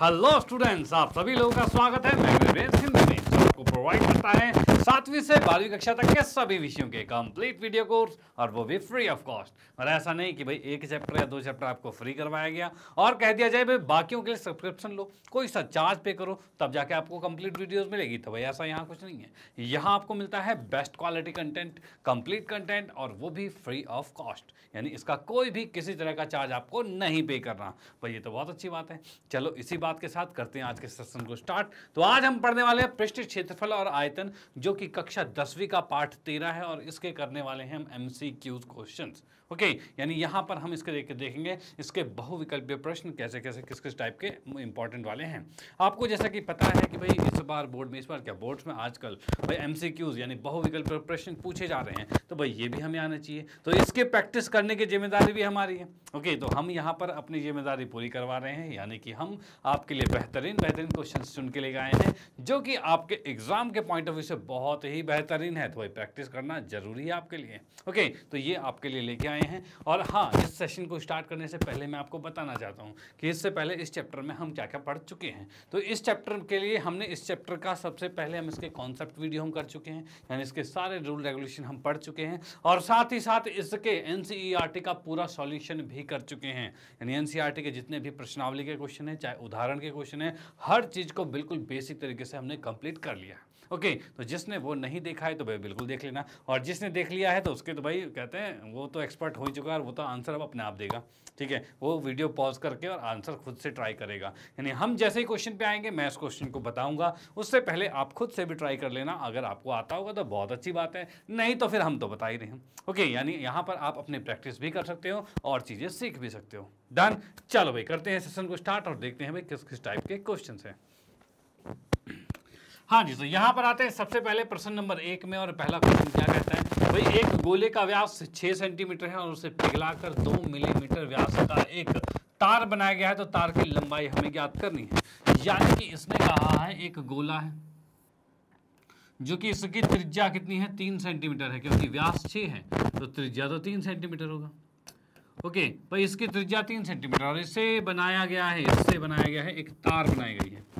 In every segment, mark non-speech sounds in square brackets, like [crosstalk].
Hello students आप सभी लोगों का स्वागत है मैं सिंधु आपको प्रोवाइड करता है सातवीं से बारहवीं कक्षा तक के सभी विषयों के कंप्लीट वीडियो कोर्स और वो भी फ्री ऑफ कॉस्ट और ऐसा नहीं कि भाई एक चैप्टर या दो चैप्टर आपको फ्री करवाया गया और कह दिया जाए भाई बाकियों के लिए सब्सक्रिप्शन लो कोई सा चार्ज पे करो तब जाके आपको कंप्लीट वीडियोस मिलेगी तो भाई ऐसा यहाँ कुछ नहीं है यहाँ आपको मिलता है best quality content complete content और वो भी फ्री ऑफ कॉस्ट यानी इसका कोई भी किसी तरह का चार्ज आपको नहीं पे करना भाई ये तो बहुत अच्छी बात है चलो इसी बात के साथ करते हैं आज के सेशन को स्टार्ट तो आज हम पढ़ने वाले हैं पृष्ठ क्षेत्रफल और आयतन जो जो कि कक्षा दसवीं का पाठ तेरह है और इसके करने वाले हैं हम एम क्वेश्चंस क्यूज क्वेश्चन ओके यानी यहाँ पर हम इसके देख देखेंगे इसके बहुविकल्पीय प्रश्न कैसे कैसे किस किस टाइप के इंपॉर्टेंट वाले हैं आपको जैसा कि पता है कि भाई इस बार बोर्ड में इस बार क्या बोर्ड्स में आजकल भाई एम यानी बहुविकल्पीय प्रश्न पूछे जा रहे हैं तो भाई ये भी हमें आना चाहिए तो इसके प्रैक्टिस करने की जिम्मेदारी भी हमारी है ओके तो हम यहाँ पर अपनी जिम्मेदारी पूरी करवा रहे हैं यानी कि हम आपके लिए बेहतरीन बेहतरीन क्वेश्चन चुन के लेके आए हैं जो कि आपके एग्जाम के पॉइंट ऑफ व्यू से बहुत ही बेहतरीन है तो भाई प्रैक्टिस करना जरूरी है आपके लिए ओके तो ये आपके लिए लेके आए हैं और हाँ इस सेशन को स्टार्ट करने से पहले मैं आपको बताना चाहता हूँ कि इससे पहले इस चैप्टर में हम क्या क्या पढ़ चुके हैं तो इस चैप्टर के लिए हमने इस चैप्टर का सबसे पहले हम इसके कॉन्सेप्ट वीडियो हम कर चुके हैं यानी इसके सारे रूल रेगुलेशन हम पढ़ चुके हैं और साथ ही साथ इसके एन e का पूरा सॉल्यूशन भी कर चुके हैं यानी एन e के जितने भी प्रश्नावली के क्वेश्चन हैं चाहे उदाहरण के क्वेश्चन हैं हर चीज़ को बिल्कुल बेसिक तरीके से हमने कंप्लीट कर लिया है ओके तो जिसने वो नहीं देखा है तो भाई बिल्कुल देख लेना और जिसने देख लिया है तो उसके तो भाई कहते हैं वो तो एक्सपर्ट हो ही चुका है और वो तो आंसर अब अपने आप देगा ठीक है वो वीडियो पॉज करके और आंसर खुद से ट्राई करेगा यानी हम जैसे ही क्वेश्चन पे आएंगे मैं इस क्वेश्चन को बताऊंगा उससे पहले आप खुद से भी ट्राई कर लेना अगर आपको आता होगा तो बहुत अच्छी बात है नहीं तो फिर हम तो बता ही रहे हैं ओके यानी यहाँ पर आप अपनी प्रैक्टिस भी कर सकते हो और चीज़ें सीख भी सकते हो डन चलो भाई करते हैं सेशन को स्टार्ट और देखते हैं भाई किस किस टाइप के क्वेश्चन हैं हाँ जी तो यहाँ पर आते हैं सबसे पहले प्रश्न नंबर एक में और पहला क्वेश्चन क्या कहता है भाई एक गोले का व्यास छः सेंटीमीटर है और उसे पिघलाकर दो मिलीमीटर व्यास का एक तार बनाया गया है तो तार की लंबाई हमें ज्ञात करनी है यानी कि इसने कहा है एक गोला है जो कि इसकी त्रिज्या कितनी है तीन सेंटीमीटर है क्योंकि व्यास छः है तो त्रिज्या तो तीन सेंटीमीटर होगा ओके भाई इसकी त्रिज्या तीन सेंटीमीटर और इसे बनाया गया है इससे बनाया गया है एक तार बनाई गई है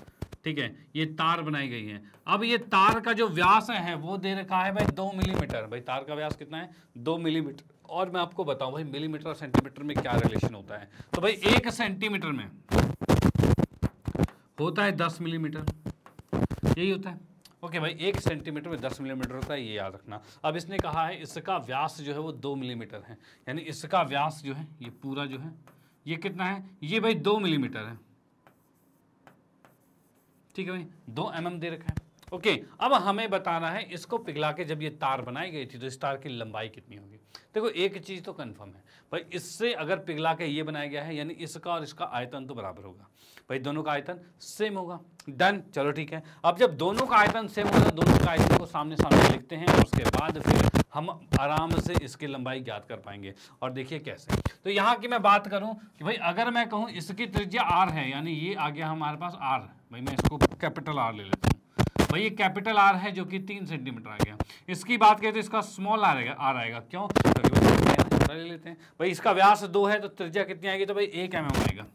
ठीक है ये तार बनाई गई है अब ये तार का जो व्यास है वो दे रखा है भाई दो मिलीमीटर भाई तार का व्यास कितना है दो मिलीमीटर और मैं आपको बताऊं भाई मिलीमीटर और सेंटीमीटर में क्या रिलेशन होता है तो भाई एक सेंटीमीटर में होता है दस मिलीमीटर यही होता है ओके okay भाई एक सेंटीमीटर में दस मिलीमीटर होता है ये याद रखना अब इसने कहा है इसका व्यास जो है वो दो मिलीमीटर है यानी इसका व्यास जो है ये पूरा जो है ये कितना है ये भाई दो मिलीमीटर है ठीक है भाई दो एम दे रखा है ओके अब हमें बताना है इसको पिघला के जब ये तार बनाई गई थी तो इस तार की लंबाई कितनी होगी देखो एक चीज़ तो कंफर्म है भाई इससे अगर पिघला के ये बनाया गया है यानी इसका और इसका आयतन तो बराबर होगा भाई दोनों का आयतन सेम होगा डन चलो ठीक है अब जब दोनों का आयतन सेम होगा तो दोनों का आयतन को सामने सामने लिखते हैं उसके बाद फिर हम आराम से इसकी लंबाई ज्ञात कर पाएंगे और देखिए कैसे तो यहाँ की मैं बात करूँ कि भाई अगर मैं कहूँ इसकी त्रिज्या आर है यानी ये आ गया हमारे पास आर है भाई मैं इसको कैपिटल आर ले लेता हूँ भाई ये कैपिटल आर है जो कि तीन सेंटीमीटर आ गया इसकी बात करें तो इसका स्मॉल आर आएगा आर आएगा क्यों छोटा तो ले लेते हैं भाई इसका व्यास दो है तो त्रिज्या कितनी आएगी तो भाई एक एम आएगा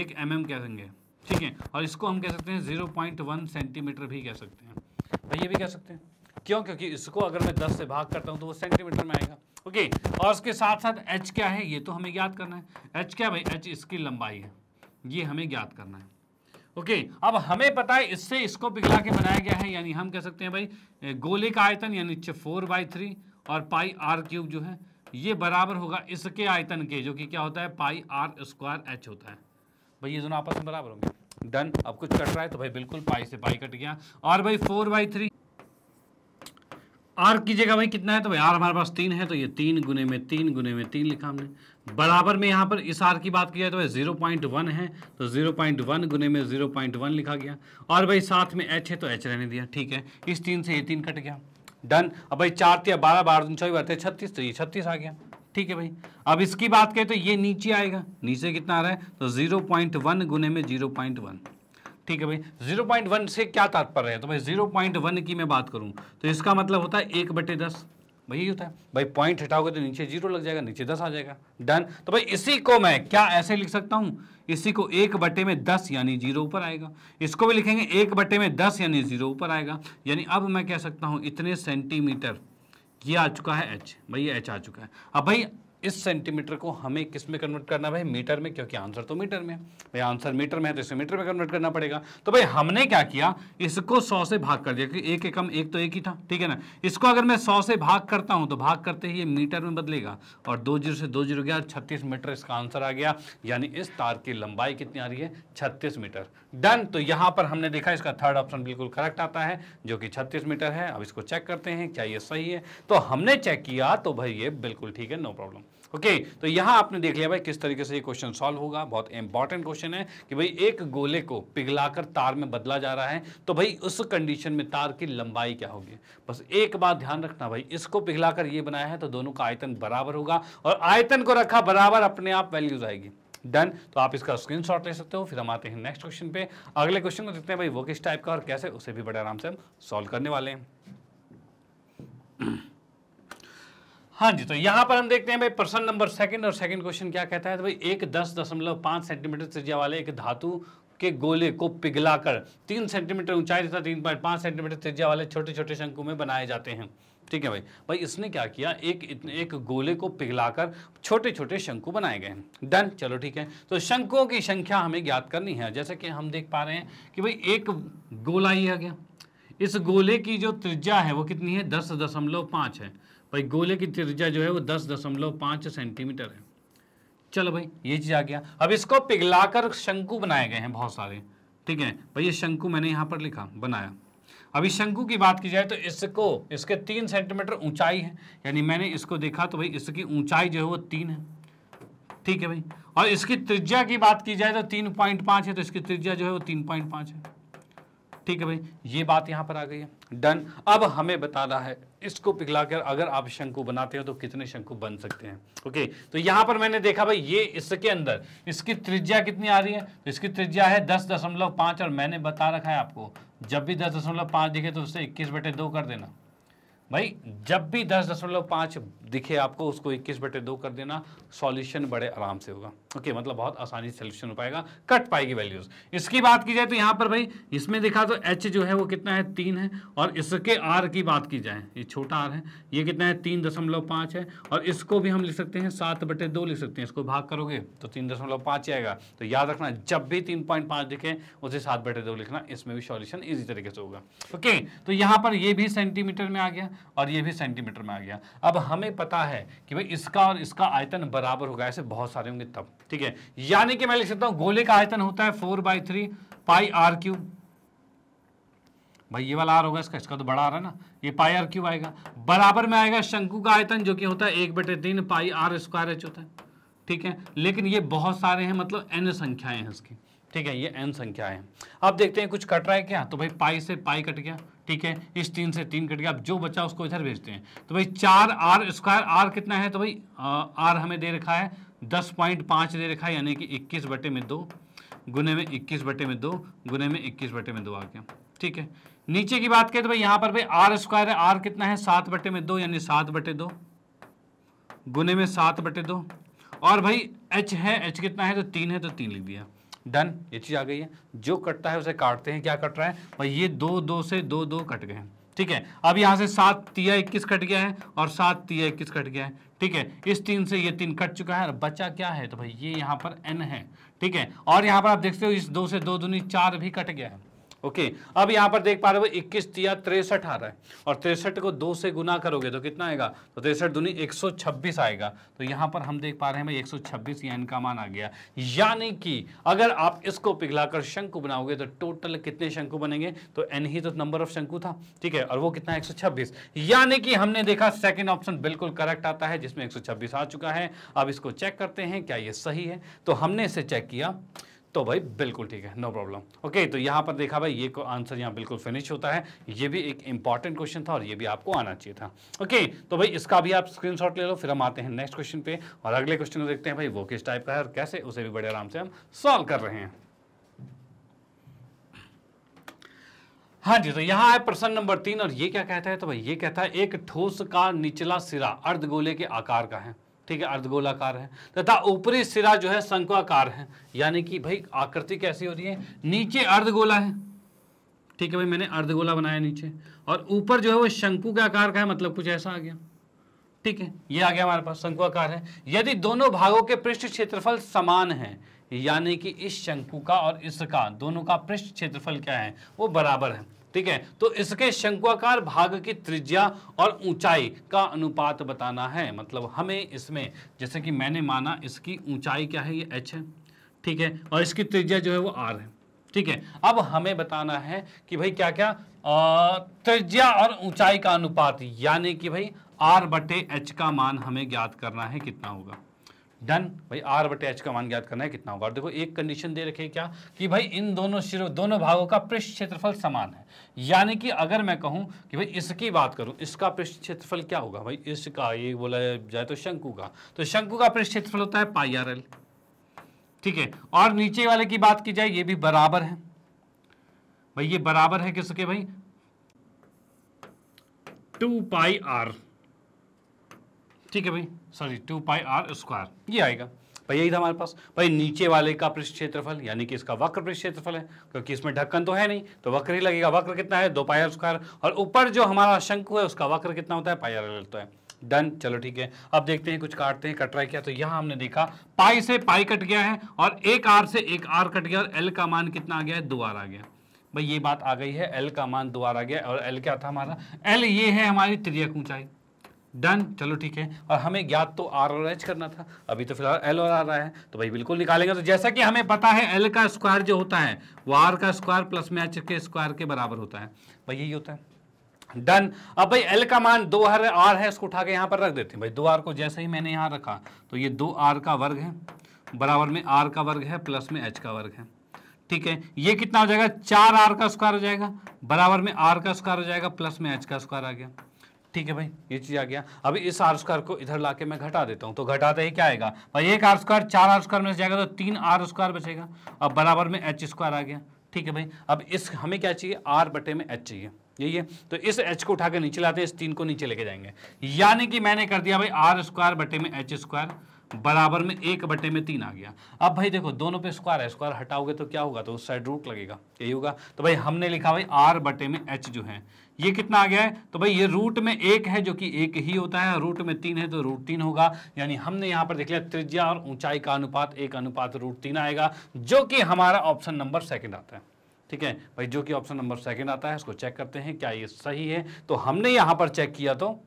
एक एम एम कह देंगे ठीक है और इसको हम कह सकते हैं जीरो पॉइंट वन सेंटीमीटर भी कह सकते हैं भाई ये भी कह सकते हैं क्यों क्योंकि इसको अगर मैं दस से भाग करता हूँ तो वो सेंटीमीटर में आएगा ओके और उसके साथ साथ एच क्या है ये तो हमें ज्ञात करना है एच क्या भाई एच इसकी लंबाई है ये हमें ज्ञात करना है ओके अब हमें पता है इससे इसको पिघला के बनाया गया है यानी हम कह सकते हैं भाई गोले का आयतन यानी फोर बाई थ्री और पाई आर क्यूब जो है ये बराबर होगा इसके आयतन के जो कि क्या होता है पाई आर स्क्वायर एच होता है भाई ये दोनों आपस में बराबर होंगे डन अब कुछ कट रहा है तो भाई बिल्कुल पाई से पाई कट गया और भाई फोर बाई थ्री आर की जगह भाई कितना है तो भाई आर हमारे पास तीन है तो ये तीन गुने में तीन गुने में तीन लिखा हमने बराबर में यहाँ पर इस आर की बात की जाए तो जीरो पॉइंट वन है तो जीरो पॉइंट वन गुने में जीरो पॉइंट वन लिखा गया और भाई साथ में एच है तो एच रहने दिया ठीक है इस तीन से ये तीन कट गया डन अब भाई चार या बारह बारह दिन चौबीस बढ़ते छत्तीस तो ये छत्तीस आ गया ठीक है भाई अब इसकी बात करें तो ये नीचे आएगा नीचे कितना आ रहा है तो जीरो पॉइंट वन गुने में जीरो पॉइंट वन ठीक है भाई जीरो पॉइंट वन से क्या तात्पर्य है तो भाई जीरो पॉइंट वन की मैं बात करूँ तो इसका मतलब होता है एक बटे दस वही होता है भाई पॉइंट हटाओगे तो नीचे जीरो लग जाएगा नीचे दस आ जाएगा डन तो भाई इसी को मैं क्या ऐसे लिख सकता हूँ इसी को एक बटे में दस यानी जीरो ऊपर आएगा इसको भी लिखेंगे एक बटे में दस यानी जीरो ऊपर आएगा यानी अब मैं कह सकता हूँ इतने सेंटीमीटर ये आ चुका है एच भाई ये एच आ चुका है अब भाई इस सेंटीमीटर को हमें किस में कन्वर्ट करना भाई मीटर में क्योंकि आंसर तो मीटर में है भाई आंसर मीटर में है तो इसे मीटर में कन्वर्ट करना पड़ेगा तो भाई हमने क्या किया इसको सौ से भाग कर दिया क्योंकि एक एकम एक तो एक ही था ठीक है ना इसको अगर मैं सौ से भाग करता हूँ तो भाग करते ही ये मीटर में बदलेगा और दो जीरो से दो जीरो गया छत्तीस मीटर इसका आंसर आ गया यानी इस तार की लंबाई कितनी आ रही है छत्तीस मीटर डन तो यहाँ पर हमने देखा इसका थर्ड ऑप्शन बिल्कुल करेक्ट आता है जो कि छत्तीस मीटर है अब इसको चेक करते हैं क्या ये सही है तो हमने चेक किया तो भाई ये बिल्कुल ठीक है नो प्रॉब्लम ओके okay, तो यहां आपने देख लिया भाई किस तरीके से ये क्वेश्चन सॉल्व होगा बहुत इंपॉर्टेंट क्वेश्चन है कि भाई एक गोले को पिघलाकर तार में बदला जा रहा है तो भाई उस कंडीशन में तार की लंबाई क्या होगी बस एक बात ध्यान रखना भाई इसको पिघलाकर ये बनाया है तो दोनों का आयतन बराबर होगा और आयतन को रखा बराबर अपने आप वैल्यूज आएगी डन तो आप इसका स्क्रीन ले सकते हो फिर हम आते हैं नेक्स्ट क्वेश्चन पे अगले क्वेश्चन को देखते हैं भाई वो किस टाइप का और कैसे उसे भी बड़े आराम से हम सॉल्व करने वाले हैं हाँ जी तो यहाँ पर हम देखते हैं भाई प्रश्न नंबर सेकंड और सेकंड क्वेश्चन क्या कहता है तो भाई एक दस दशमलव पाँच सेंटीमीटर त्रिज्या वाले एक धातु के गोले को पिघलाकर तीन सेंटीमीटर ऊंचाई तथा तीन पॉइंट पाँच सेंटीमीटर त्रिज्या वाले छोटे छोटे शंकु में बनाए जाते हैं ठीक है भाई भाई इसने क्या किया एक एक गोले को पिघलाकर छोटे छोटे शंकु बनाए गए हैं डन चलो ठीक है तो शंकुओं की संख्या हमें ज्ञात करनी है जैसे कि हम देख पा रहे हैं कि भाई एक गोला ही आ गया इस गोले की जो त्रिज्या है वो कितनी है दस दशमलव पाँच है भाई गोले की त्रिज्या जो है वो दस दशमलव पाँच सेंटीमीटर है चलो भाई ये चीज़ आ गया अब इसको पिघलाकर शंकु बनाए गए हैं बहुत सारे ठीक है भाई ये शंकु मैंने यहाँ पर लिखा बनाया अभी शंकु की बात की जाए तो इसको इसके तीन सेंटीमीटर ऊंचाई है यानी मैंने इसको देखा तो भाई इसकी ऊंचाई जो है वो तीन है ठीक है भाई और इसकी त्रिज्या की बात की जाए तो तीन पॉइंट पाँच है तो इसकी त्रिज्या जो है वो तीन पॉइंट पाँच है ठीक है भाई ये बात यहाँ पर आ गई है डन अब हमें बताना है इसको पिघलाकर अगर आप शंकु बनाते हो तो कितने शंकु बन सकते हैं ओके तो यहाँ पर मैंने देखा भाई ये इसके अंदर इसकी त्रिज्या कितनी आ रही है तो इसकी त्रिज्या है दस दशमलव पाँच और मैंने बता रखा है आपको जब भी दस दशमलव पाँच दिखे तो उससे इक्कीस बटे दो कर देना भाई जब भी दस दशमलव पाँच दिखे आपको उसको इक्कीस बटे दो कर देना सॉल्यूशन बड़े आराम से होगा ओके मतलब बहुत आसानी से सोल्यूशन हो पाएगा कट पाएगी वैल्यूज इसकी बात की जाए तो यहाँ पर भाई इसमें देखा तो एच जो है वो कितना है तीन है और इसके आर की बात की जाए ये छोटा आर है ये कितना है तीन दशमलव पाँच है और इसको भी हम लिख सकते हैं सात बटे दो लिख सकते हैं इसको भाग करोगे तो तीन दशमलव पाँच आएगा तो याद रखना जब भी तीन पॉइंट पाँच दिखे उसे सात बटे दो लिखना इसमें भी सॉल्यूशन इजी तरीके से होगा ओके तो यहाँ पर ये भी सेंटीमीटर में आ गया और ये भी सेंटीमीटर में आ गया अब हमें पता है कि भाई इसका और इसका आयतन बराबर होगा ऐसे बहुत सारे होंगे तब ठीक है यानी कि मैं लिख सकता हूं गोले का आयतन होता है four by three pi r cube भाई ये वाला आर होगा इसका इसका तो बड़ा आ रहा है ना ये पाई आर क्यूब आएगा बराबर में आएगा शंकु का आयतन जो कि होता है एक बटे तीन पाई आर स्क्वायर एच होता है ठीक है लेकिन ये बहुत सारे हैं मतलब एन संख्याएं हैं इसकी ठीक है ये एन संख्याएं हैं अब देखते हैं कुछ कट रहा है क्या तो भाई पाई से पाई कट गया ठीक है इस तीन से तीन कट गया अब जो बचा उसको इधर भेजते हैं तो भाई चार आर स्क्वायर आर कितना है तो भाई आर हमें दे रखा है दस पॉइंट पाँच दे रखा है यानी कि इक्कीस बटे में दो गुने में इक्कीस बटे में दो गुने में इक्कीस बटे में दो आ गया ठीक है नीचे की बात करें तो भाई यहाँ पर भाई आर स्क्वायर है आर कितना है सात बटे में दो यानी सात बटे दो गुने में सात बटे दो और भाई एच है एच कितना है तो तीन है तो तीन लिख दिया डन ये चीज़ आ गई है जो कटता है उसे काटते हैं क्या कट रहा है और ये दो दो से दो दो कट गए हैं ठीक है अब यहाँ से सात तिया इक्कीस कट गया है और सात तिया इक्कीस कट गया है ठीक है इस तीन से ये तीन कट चुका है और बचा क्या है तो भाई ये यहाँ पर एन है ठीक है और यहाँ पर आप देखते हो इस दो से दो दूनी चार भी कट गया है ओके अब यहाँ पर देख पा रहे हो इक्कीस या तिरसठ आ रहा है और तिरसठ को दो से गुना करोगे तो कितना आएगा तो तिरसठ दुनी एक आएगा तो यहाँ पर हम देख पा रहे हैं भाई एक सौ छब्बीस मान आ गया यानी कि अगर आप इसको पिघलाकर शंकु बनाओगे तो टोटल कितने शंकु बनेंगे तो एन ही तो नंबर ऑफ शंकु था ठीक है और वो कितना एक सौ छब्बीस यानी कि हमने देखा सेकेंड ऑप्शन बिल्कुल करेक्ट आता है जिसमें एक सौ छब्बीस आ चुका है अब इसको चेक करते हैं क्या ये सही है तो हमने इसे चेक किया तो भाई बिल्कुल ठीक है नो प्रॉब्लम ओके तो यहाँ पर देखा भाई ये आंसर यहाँ बिल्कुल फिनिश होता है ये भी एक इंपॉर्टेंट क्वेश्चन था और ये भी आपको आना चाहिए था ओके तो भाई इसका भी आप स्क्रीनशॉट ले लो फिर हम आते हैं नेक्स्ट क्वेश्चन पे और अगले क्वेश्चन को देखते हैं भाई वो किस टाइप का है और कैसे उसे भी बड़े आराम से हम सॉल्व कर रहे हैं हाँ जी तो यहाँ है प्रश्न नंबर तीन और ये क्या कहता है तो भाई ये कहता है एक ठोस का निचला सिरा अर्धगोले के आकार का है ठीक है अर्धगोलाकार है तथा ऊपरी सिरा जो है शंकुआकार है यानी कि भाई आकृति कैसी हो रही है नीचे अर्धगोला है ठीक है भाई मैंने अर्धगोला बनाया नीचे और ऊपर जो है वो शंकु के आकार का है मतलब कुछ ऐसा आ गया ठीक है ये आ गया हमारे पास शंकुआकार है यदि दोनों भागों के पृष्ठ क्षेत्रफल समान है यानी कि इस शंकु का और इसका दोनों का पृष्ठ क्षेत्रफल क्या है वो बराबर है ठीक है तो इसके शंकुआकार भाग की त्रिज्या और ऊंचाई का अनुपात बताना है मतलब हमें इसमें जैसे कि मैंने माना इसकी ऊंचाई क्या है ये एच है ठीक है और इसकी त्रिज्या जो है वो आर है ठीक है अब हमें बताना है कि भाई क्या क्या त्रिज्या और ऊंचाई का अनुपात यानी कि भाई आर बटे एच का मान हमें ज्ञात करना है कितना होगा डन भाई आर बटे एच का मान ज्ञात करना है कितना होगा देखो एक कंडीशन दे रखे क्या कि भाई इन दोनों शिरो दोनों भागों का पृष्ठ क्षेत्रफल समान है यानी कि अगर मैं कहूं कि भाई इसकी बात करूं इसका पृष्ठ क्षेत्रफल क्या होगा भाई इसका ये बोला जाए तो शंकु का तो शंकु का पृष्ठ क्षेत्रफल होता है पाई आर एल ठीक है और नीचे वाले की बात की जाए ये भी बराबर है भाई ये बराबर है किसके भाई टू पाई आर ठीक है भाई sorry two pi r square ये आएगा भाई यही था हमारे पास भाई नीचे वाले का पृष्ठ क्षेत्रफल यानी कि इसका वक्र पृष्ठ क्षेत्रफल है क्योंकि इसमें ढक्कन तो है नहीं तो वक्र ही लगेगा वक्र कितना है दो पाई आर स्क्वायर और ऊपर जो हमारा शंकु है उसका वक्र कितना होता है पाई आर लगता है डन चलो ठीक है अब देखते हैं कुछ काटते हैं कट रहा है क्या तो यहाँ हमने देखा पाई से पाई कट गया है और एक आर से एक आर कट गया और एल का मान कितना आ गया है दो आर आ गया भाई ये बात आ गई है एल का मान दो आर आ गया और एल क्या था हमारा एल ये है हमारी त्रियक ऊंचाई डन चलो ठीक है और हमें ज्ञात तो आर और एच करना था अभी तो फिलहाल एल और आर रहा है तो भाई बिल्कुल निकालेंगे तो जैसा कि हमें पता है एल का स्क्वायर जो होता है वो आर का स्क्वायर प्लस में एच के स्क्वायर के बराबर होता है भाई यही होता है डन अब भाई एल का मान दो हर आर है इसको उठा के यहाँ पर रख देते हैं भाई दो आर को जैसे ही मैंने यहाँ रखा तो ये दो आर का वर्ग है बराबर में आर का वर्ग है प्लस में एच का वर्ग है ठीक है ये कितना हो जाएगा चार आर का स्क्वायर हो जाएगा बराबर में आर का स्क्वायर हो जाएगा प्लस में एच का स्क्वायर आ गया ठीक है भाई ये चीज आ गया अभी इस आर स्क्वायर को इधर लाके मैं घटा देता हूँ तो घटाते ही क्या आएगा भाई एक आर स्क्वायर चार आर स्क्वायर में से जाएगा तो तीन आर स्क्वायर बचेगा अब बराबर में एच स्क्वायर आ गया ठीक है भाई अब इस हमें क्या चाहिए आर बटे में एच चाहिए यही है तो इस एच को उठाकर नीचे लाते हैं इस तीन को नीचे लेके जाएंगे यानी कि मैंने कर दिया भाई आर स्क्वायर बटे में एच स्क्वायर बराबर में एक बटे में तीन आ गया अब भाई देखो दोनों पे स्क्वायर है स्क्वायर हटाओगे तो क्या होगा तो उस साइड रूट लगेगा यही होगा तो भाई हमने लिखा भाई आर बटे में एच जो है ये कितना आ गया है तो भाई ये रूट में एक है जो कि एक ही होता है रूट में तीन है तो रूट तीन होगा यानी हमने यहाँ पर देख लिया त्रिज्या और ऊंचाई का अनुपात एक अनुपात रूट तीन आएगा जो कि हमारा ऑप्शन नंबर सेकेंड आता है ठीक है भाई जो कि ऑप्शन नंबर सेकेंड आता है इसको चेक करते हैं क्या ये सही है तो हमने यहाँ पर चेक किया तो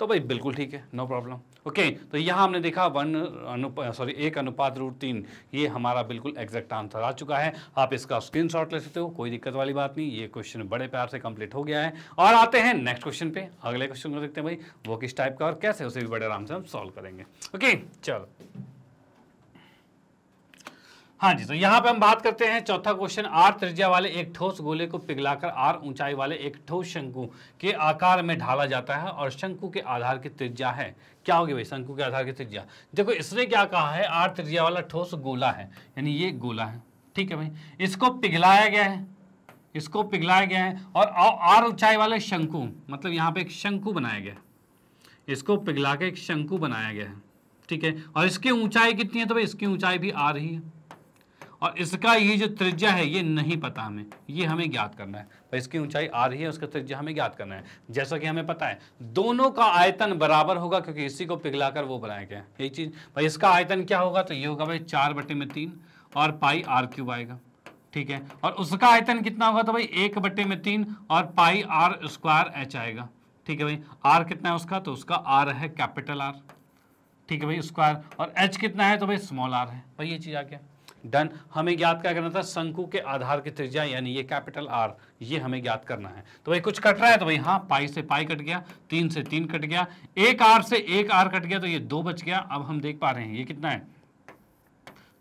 तो भाई बिल्कुल ठीक है नो प्रॉब्लम ओके okay, तो यहाँ हमने देखा वन अनुप सॉरी एक अनुपात रूट तीन ये हमारा बिल्कुल एग्जैक्ट आंसर आ चुका है आप इसका स्क्रीन शॉट ले सकते हो कोई दिक्कत वाली बात नहीं ये क्वेश्चन बड़े प्यार से कंप्लीट हो गया है और आते हैं नेक्स्ट क्वेश्चन पे अगले क्वेश्चन को देखते हैं भाई वो किस टाइप का और कैसे उसे भी बड़े आराम से हम सॉल्व करेंगे ओके okay, चलो हाँ जी तो यहाँ पे हम बात करते हैं चौथा क्वेश्चन आर त्रिज्या वाले एक ठोस गोले को पिघलाकर आर ऊंचाई वाले एक ठोस शंकु के आकार में ढाला जाता है और शंकु के आधार की त्रिज्या है क्या होगी भाई शंकु के आधार की त्रिज्या देखो इसने क्या कहा है आर त्रिज्या वाला ठोस गोला है यानी ये गोला है ठीक है भाई इसको पिघलाया गया है इसको पिघलाया गया है और आर ऊंचाई वाले शंकु मतलब यहाँ पे एक शंकु बनाया गया है इसको पिघला के एक शंकु बनाया गया है ठीक है और इसकी ऊंचाई कितनी है तो भाई इसकी ऊंचाई भी आ रही है और इसका ये जो त्रिज्या है ये नहीं पता हमें ये हमें ज्ञात करना है तो इसकी ऊंचाई आ रही है उसका त्रिज्या हमें ज्ञात करना है जैसा कि हमें पता है दोनों का आयतन बराबर होगा क्योंकि इसी को पिघलाकर वो बनाया गया यही चीज़ भाई इसका आयतन क्या होगा तो ये होगा भाई चार बटे में तीन और पाई आर क्यूब आएगा ठीक है और उसका आयतन कितना होगा तो भाई एक बटे में तीन और पाई आर स्क्वायर एच आएगा ठीक है भाई आर कितना है उसका तो उसका आर है कैपिटल आर ठीक है भाई स्क्वायर और एच कितना है तो भाई स्मॉल आर है भाई ये चीज़ आ गया डन हमें ज्ञात क्या करना था शंकु के आधार की त्रिज्या यानी ये कैपिटल आर ये हमें ज्ञात करना है तो भाई कुछ कट रहा है तो भाई हाँ पाई से पाई कट गया तीन से तीन कट गया एक आर से एक आर कट गया तो ये दो बच गया अब हम देख पा रहे हैं ये कितना है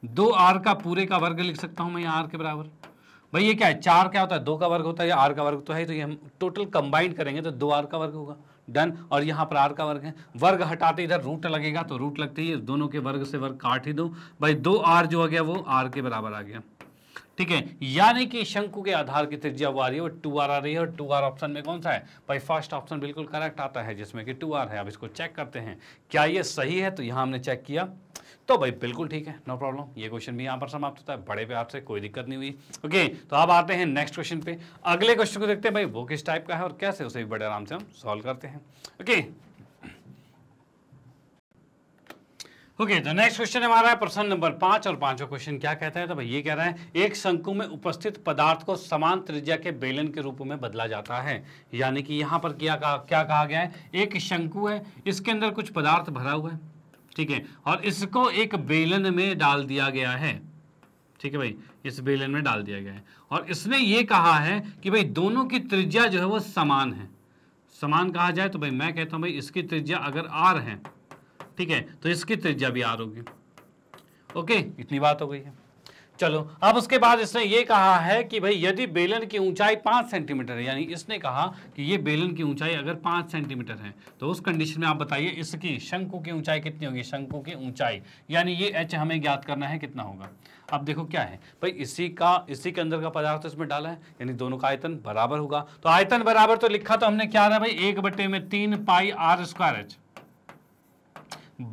दो आर का पूरे का वर्ग लिख सकता हूं मैं यहाँ आर के बराबर भाई ये क्या है चार क्या होता है दो का वर्ग होता है या आर का वर्ग तो है तो ये हम टोटल कंबाइंड करेंगे तो दो आर का वर्ग होगा डन और यहाँ पर आर का वर्ग है वर्ग हटाते इधर रूट लगेगा तो रूट लगती ही दोनों के वर्ग से वर्ग काट ही दो भाई दो आर जो आ गया वो आर के बराबर आ गया ठीक है यानी कि शंकु के आधार की त्रिज्या वो आ रही है वो टू आर आ रही है और टू आर ऑप्शन में कौन सा है भाई फर्स्ट ऑप्शन बिल्कुल करेक्ट आता है जिसमें कि टू आर है अब इसको चेक करते हैं क्या ये सही है तो यहाँ हमने चेक किया तो भाई बिल्कुल ठीक है नो प्रॉब्लम ये क्वेश्चन भी यहाँ पर समाप्त होता है बड़े प्यार से कोई दिक्कत नहीं हुई ओके तो अब आते हैं नेक्स्ट क्वेश्चन पे अगले क्वेश्चन को देखते हैं भाई वो किस टाइप का है और कैसे उसे भी बड़े आराम से हम सॉल्व करते हैं ओके ओके तो नेक्स्ट क्वेश्चन हमारा है प्रश्न नंबर पांच और पांचवा क्वेश्चन क्या कहता है तो भाई ये कह रहा है एक शंकु में उपस्थित पदार्थ को समान त्रिज्या के बेलन के रूप में बदला जाता है यानी कि यहाँ पर क्या कहा क्या कहा गया है एक शंकु है इसके अंदर कुछ पदार्थ भरा हुआ है ठीक है और इसको एक बेलन में डाल दिया गया है ठीक है भाई इस बेलन में डाल दिया गया है और इसने ये कहा है कि भाई दोनों की त्रिज्या जो है वो समान है समान कहा जाए तो भाई मैं कहता हूँ भाई इसकी त्रिज्या अगर आर है ठीक है तो इसकी त्रिज्या भी आर होगी ओके इतनी बात हो गई है चलो अब उसके बाद इसने ये कहा है कि भाई यदि बेलन की ऊंचाई पाँच सेंटीमीटर है यानी इसने कहा कि ये बेलन की ऊंचाई अगर पाँच सेंटीमीटर है तो उस कंडीशन में आप बताइए इसकी शंकु की ऊंचाई कितनी होगी शंकु की ऊंचाई यानी ये एच हमें ज्ञात करना है कितना होगा अब देखो क्या है भाई इसी का इसी के अंदर का पदार्थ तो इसमें डाला है यानी दोनों का आयतन बराबर होगा तो आयतन बराबर तो लिखा तो हमने क्या रहा भाई एक बटे में तीन पाई आर स्क्वायर एच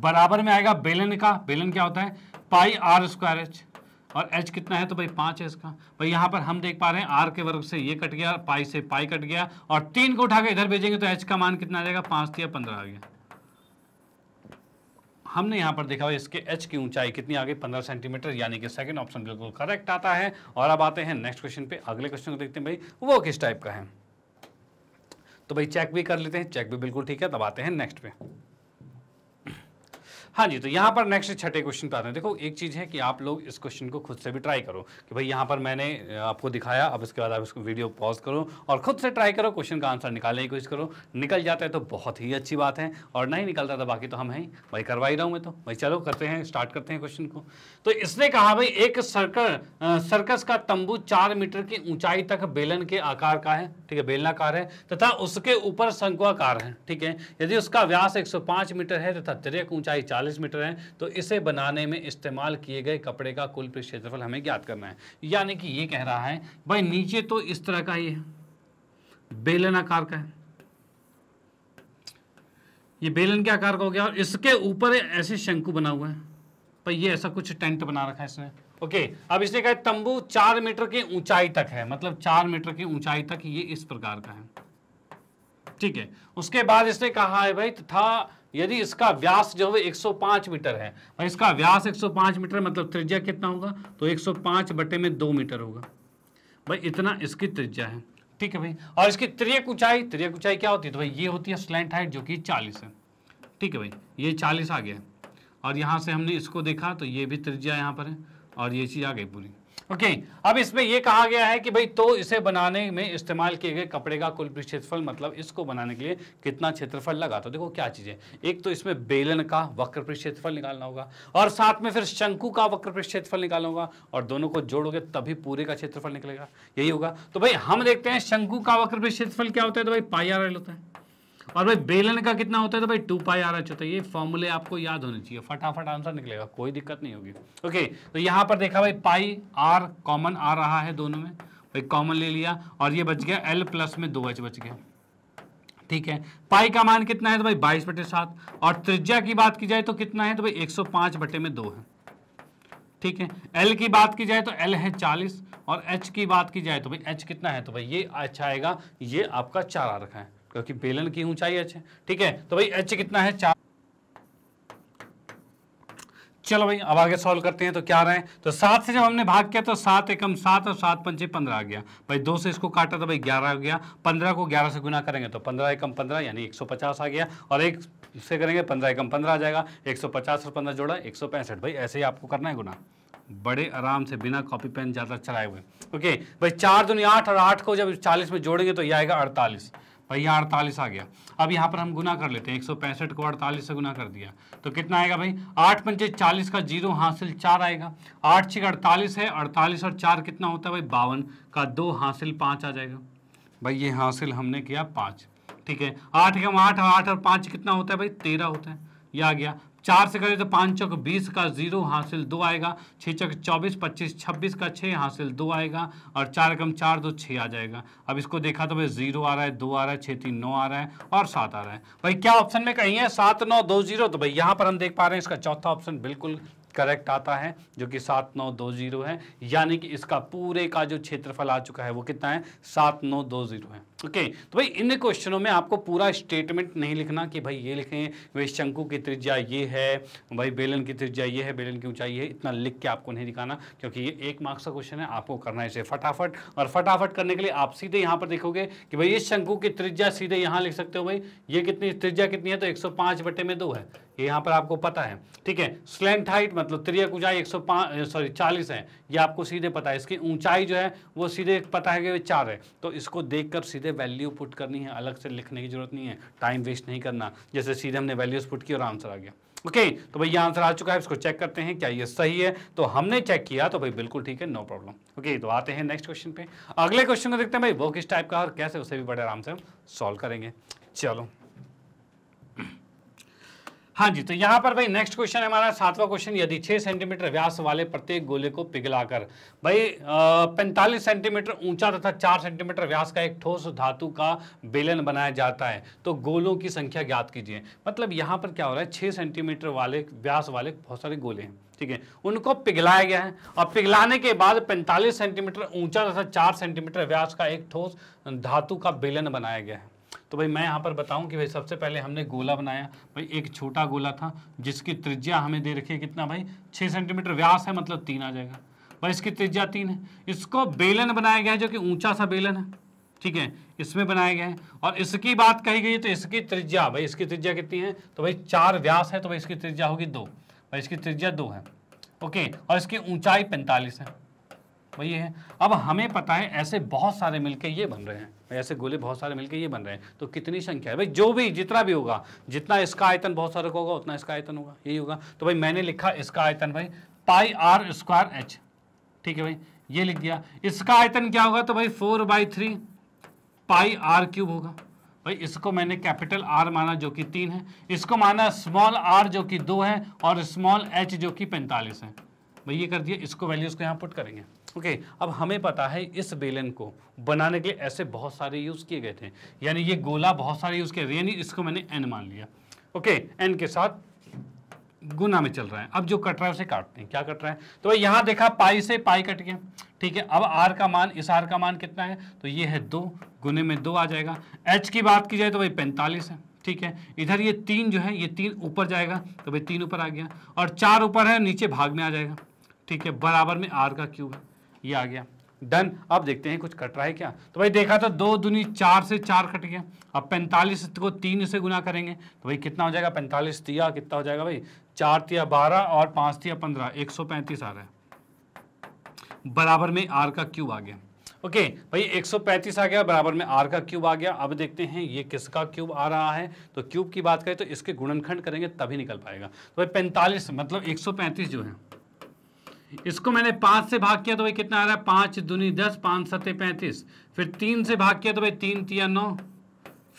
बराबर में आएगा बेलन का बेलन क्या होता है पाई आर स्क्वायर एच और एच कितना है तो भाई पाँच है इसका भाई यहाँ पर हम देख पा रहे हैं आर के वर्ग से ये कट गया पाई से पाई कट गया और तीन को उठा के इधर भेजेंगे तो एच का मान कितना आ जाएगा पाँच या पंद्रह आ गया हमने यहाँ पर देखा इसके एच की ऊंचाई कितनी आ गई पंद्रह सेंटीमीटर यानी कि सेकंड ऑप्शन बिल्कुल करेक्ट आता है और अब आते हैं नेक्स्ट क्वेश्चन पे अगले क्वेश्चन को देखते हैं भाई वो किस टाइप का है तो भाई चेक भी कर लेते हैं चेक भी बिल्कुल ठीक है तब आते हैं नेक्स्ट पे हाँ जी तो यहाँ पर नेक्स्ट छठे क्वेश्चन पे आते हैं देखो एक चीज़ है कि आप लोग इस क्वेश्चन को खुद से भी ट्राई करो कि भाई यहाँ पर मैंने आपको दिखाया अब इसके बाद आप इसको वीडियो पॉज करो और खुद से ट्राई करो क्वेश्चन का आंसर निकालने की कोशिश करो निकल जाता है तो बहुत ही अच्छी बात है और नहीं निकलता तो बाकी तो हम हैं भाई करवा ही रहा हूँ मैं तो भाई चलो करते हैं स्टार्ट करते हैं क्वेश्चन को तो इसने कहा भाई एक सर्कल सर्कस का तंबू चार मीटर की ऊंचाई तक बेलन के आकार का है ठीक है बेलनाकार है तथा उसके ऊपर शंकुआकार है ठीक है यदि उसका व्यास एक मीटर है तथा तिरक ऊंचाई चालीस चालीस मीटर है तो इसे बनाने में इस्तेमाल किए गए कपड़े का कुल क्षेत्रफल हमें ज्ञात करना है यानी कि ये कह रहा है भाई नीचे तो इस तरह का ये बेलन आकार का है ये बेलन के आकार का हो गया और इसके ऊपर ऐसे शंकु बना हुआ है पर ये ऐसा कुछ टेंट बना रखा है इसने ओके अब इसने कहा तंबू चार मीटर की ऊंचाई तक है मतलब चार मीटर की ऊंचाई तक ये इस प्रकार का है ठीक है उसके बाद इसने कहा है भाई तथा तो यदि इसका व्यास जो है 105 मीटर है और इसका व्यास 105 मीटर मतलब त्रिज्या कितना होगा तो 105 बटे में दो मीटर होगा भाई इतना इसकी त्रिज्या है ठीक है भाई और इसकी त्रियक ऊंचाई त्रियक ऊंचाई क्या होती है तो भाई ये होती है स्लैंट हाइट जो कि चालीस है ठीक है भाई ये चालीस आ गया और यहाँ से हमने इसको देखा तो ये भी त्रिज्या यहाँ पर है और ये चीज़ आ गई पूरी ओके अब इसमें यह कहा गया है कि भाई तो इसे बनाने में इस्तेमाल किए गए कपड़े का कुल क्षेत्रफल मतलब इसको बनाने के लिए कितना क्षेत्रफल लगा तो देखो क्या चीज़ें एक तो इसमें बेलन का वक्र क्षेत्रफल निकालना होगा और साथ में फिर शंकु का वक्र क्षेत्रफल निकालना होगा और दोनों को जोड़ोगे तभी पूरे का क्षेत्रफल निकलेगा यही होगा तो भाई हम देखते हैं शंकु का वक्र क्षेत्रफल क्या होता है तो भाई पाई आर होता है और भाई बेलन का कितना होता है तो भाई टू पाई आर एच होता है ये फॉर्मूले आपको याद होने चाहिए फटाफट आंसर निकलेगा कोई दिक्कत नहीं होगी ओके तो यहाँ पर देखा भाई पाई आर कॉमन आ रहा है दोनों में भाई कॉमन ले लिया और ये बच गया एल प्लस में दो एच बच गया ठीक है पाई का मान कितना है तो भाई बाईस बटे सात और त्रिज्या की बात की जाए तो कितना है तो भाई एक सौ पाँच बटे में दो है ठीक है एल की बात की जाए तो एल है चालीस और एच की बात की जाए तो भाई एच कितना है तो भाई ये अच्छा आएगा ये आपका चार आ रखा है क्योंकि बेलन की ऊंचाई एच है ठीक है तो भाई एच कितना है चार चलो भाई अब आगे सॉल्व करते हैं तो क्या रहे तो सात से जब हमने भाग किया तो सात एकम सात और सात पंचे पंद्रह आ गया भाई दो से इसको काटा तो भाई ग्यारह हो गया पंद्रह को ग्यारह से गुना करेंगे तो पंद्रह एकम पंद्रह यानी एक सौ पचास आ गया और एक से करेंगे पंद्रह एकम पंद्रह आ जाएगा एक सौ पचास और पंद्रह जोड़ा एक सौ पैंसठ भाई ऐसे ही आपको करना है गुना बड़े आराम से बिना कॉपी पेन ज़्यादा चलाए हुए ओके भाई चार दुनिया आठ और आठ को जब चालीस में जोड़ेंगे तो यह आएगा अड़तालीस भाई यहाँ अड़तालीस आ गया अब यहाँ पर हम गुना कर लेते हैं एक को अड़तालीस से गुना कर दिया तो कितना आएगा भाई आठ पंचे चालीस का जीरो हासिल चार आएगा आठ छः अड़तालीस है अड़तालीस और चार कितना होता है भाई बावन का दो हासिल पाँच आ जाएगा भाई ये हासिल हमने किया पाँच ठीक है आठ एवं आठ आठ और पाँच कितना होता है भाई तेरह होता है यह आ गया चार से करें तो पाँच चौक बीस का जीरो हासिल दो आएगा छः चौक चौबीस पच्चीस छब्बीस का छः हासिल दो आएगा और चार कम चार दो तो छः आ जाएगा अब इसको देखा तो भाई जीरो आ रहा है दो आ रहा है छः तीन नौ आ रहा है और सात आ रहा है भाई क्या ऑप्शन में कहीं है सात नौ दो जीरो तो भाई यहाँ पर हम देख पा रहे हैं इसका चौथा ऑप्शन बिल्कुल करेक्ट आता है जो कि सात नौ दो जीरो है यानी कि इसका पूरे का जो क्षेत्रफल आ चुका है वो कितना है सात नौ दो जीरो है ओके okay, तो भाई इन क्वेश्चनों में आपको पूरा स्टेटमेंट नहीं लिखना कि भाई ये लिखें भाई शंकु की त्रिज्या ये है भाई बेलन की त्रिज्या ये है बेलन की ऊंचाई है इतना लिख के आपको नहीं दिखाना क्योंकि ये एक मार्क्स का क्वेश्चन है आपको करना है इसे फटाफट और फटाफट करने के लिए आप सीधे यहाँ पर देखोगे कि भाई ये शंकु की त्रिज्या सीधे यहाँ लिख सकते हो भाई ये कितनी त्रिज्या कितनी है तो एक सौ बटे में दो है ये यहाँ पर आपको पता है ठीक है स्लेंट हाइट मतलब त्रिया ऊंचाई एक सौ सॉरी चालीस है ये आपको सीधे पता है इसकी ऊंचाई जो है वो सीधे पता है कि चार है तो इसको देखकर सीधे वैल्यू पुट करनी है अलग से लिखने की जरूरत नहीं है टाइम वेस्ट नहीं करना जैसे सीधे हमने वैल्यूज पुट की और आंसर आ गया ओके okay, तो ये आंसर आ चुका है इसको चेक करते हैं क्या ये सही है तो हमने चेक किया तो भाई बिल्कुल ठीक है नो प्रॉब्लम ओके तो आते हैं नेक्स्ट क्वेश्चन पे अगले क्वेश्चन को देखते हैं भाई वो किस टाइप का और कैसे उसे भी बड़े आराम से हम सॉल्व करेंगे चलो हाँ जी तो यहाँ पर भाई नेक्स्ट क्वेश्चन है हमारा सातवां क्वेश्चन यदि छः सेंटीमीटर व्यास वाले प्रत्येक गोले को पिघलाकर भाई पैंतालीस सेंटीमीटर ऊंचा तथा चार सेंटीमीटर व्यास का एक ठोस धातु का बेलन बनाया जाता है तो गोलों की संख्या ज्ञात कीजिए मतलब यहाँ पर क्या हो रहा है छः सेंटीमीटर वाले व्यास वाले बहुत सारे गोले हैं ठीक है उनको पिघलाया गया है और पिघलाने के बाद पैंतालीस सेंटीमीटर ऊंचा तथा चार सेंटीमीटर व्यास का एक ठोस धातु का बेलन बनाया गया है तो भाई मैं यहाँ पर बताऊँ कि भाई सबसे पहले हमने गोला बनाया भाई एक छोटा गोला था जिसकी त्रिज्या हमें दे रखी है कितना भाई छः सेंटीमीटर व्यास है मतलब तीन आ जाएगा भाई इसकी त्रिज्या तीन है इसको बेलन बनाया गया है जो कि ऊंचा सा बेलन है ठीक है इसमें बनाए गए हैं और इसकी बात कही गई तो इसकी त्रिज्या भाई इसकी त्रिज्या कितनी है तो भाई चार व्यास है तो भाई इसकी त्रिज्या होगी दो भाई इसकी त्रिज्या दो है ओके और इसकी ऊंचाई पैंतालीस है वही है अब हमें पता है ऐसे बहुत सारे मिलके ये बन रहे हैं ऐसे गोले बहुत सारे मिलके ये बन रहे हैं तो कितनी संख्या है भाई जो भी जितना भी होगा जितना इसका आयतन बहुत सारे होगा उतना इसका आयतन होगा यही होगा तो भाई मैंने लिखा इसका आयतन भाई पाई आर स्क्वायर एच ठीक है भाई ये लिख दिया इसका आयतन क्या होगा तो भाई four by three pi r cube होगा भाई इसको मैंने कैपिटल आर माना जो कि तीन है इसको माना स्मॉल आर जो कि दो है और स्मॉल एच जो कि पैंतालीस है भाई ये कर दिया इसको वैल्यूज को यहाँ पुट करेंगे ओके okay, अब हमें पता है इस बेलन को बनाने के लिए ऐसे बहुत सारे यूज़ किए गए थे यानी ये गोला बहुत सारे यूज़ किए गए यानी इसको मैंने एन मान लिया ओके okay, एन के साथ गुना में चल रहा है अब जो कट रहा है उसे काटते हैं क्या कट रहा है तो भाई यहाँ देखा पाई से पाई कट गया ठीक है अब आर का मान इस आर का मान कितना है तो ये है दो गुने में दो आ जाएगा एच की बात की जाए तो भाई पैंतालीस है ठीक है इधर ये तीन जो है ये तीन ऊपर जाएगा तो भाई तीन ऊपर आ गया और चार ऊपर है नीचे भाग में आ जाएगा ठीक है बराबर में आर का क्यूब है ये आ गया डन अब देखते हैं कुछ कट रहा है क्या तो भाई देखा था दो दुनी चार से चार कट गया अब पैंतालीस को तीन से गुना करेंगे तो भाई कितना हो जाएगा पैंतालीस तिया कितना हो जाएगा भाई चार तिया बारह और पाँच तिया पंद्रह एक सौ पैंतीस आ रहा है बराबर में आर का क्यूब आ गया ओके भाई एक सौ पैंतीस आ गया बराबर में आर का क्यूब आ गया अब देखते हैं ये किसका क्यूब आ रहा है तो क्यूब की बात करें तो इसके गुणनखंड करेंगे तभी निकल पाएगा तो भाई पैंतालीस मतलब पैंतीस जो है इसको मैंने पांच से भाग किया तो भाई कितना आ रहा है पांच दूनी दस पांच सत्ते पैंतीस फिर तीन से भाग किया तो भाई तीन तिया नौ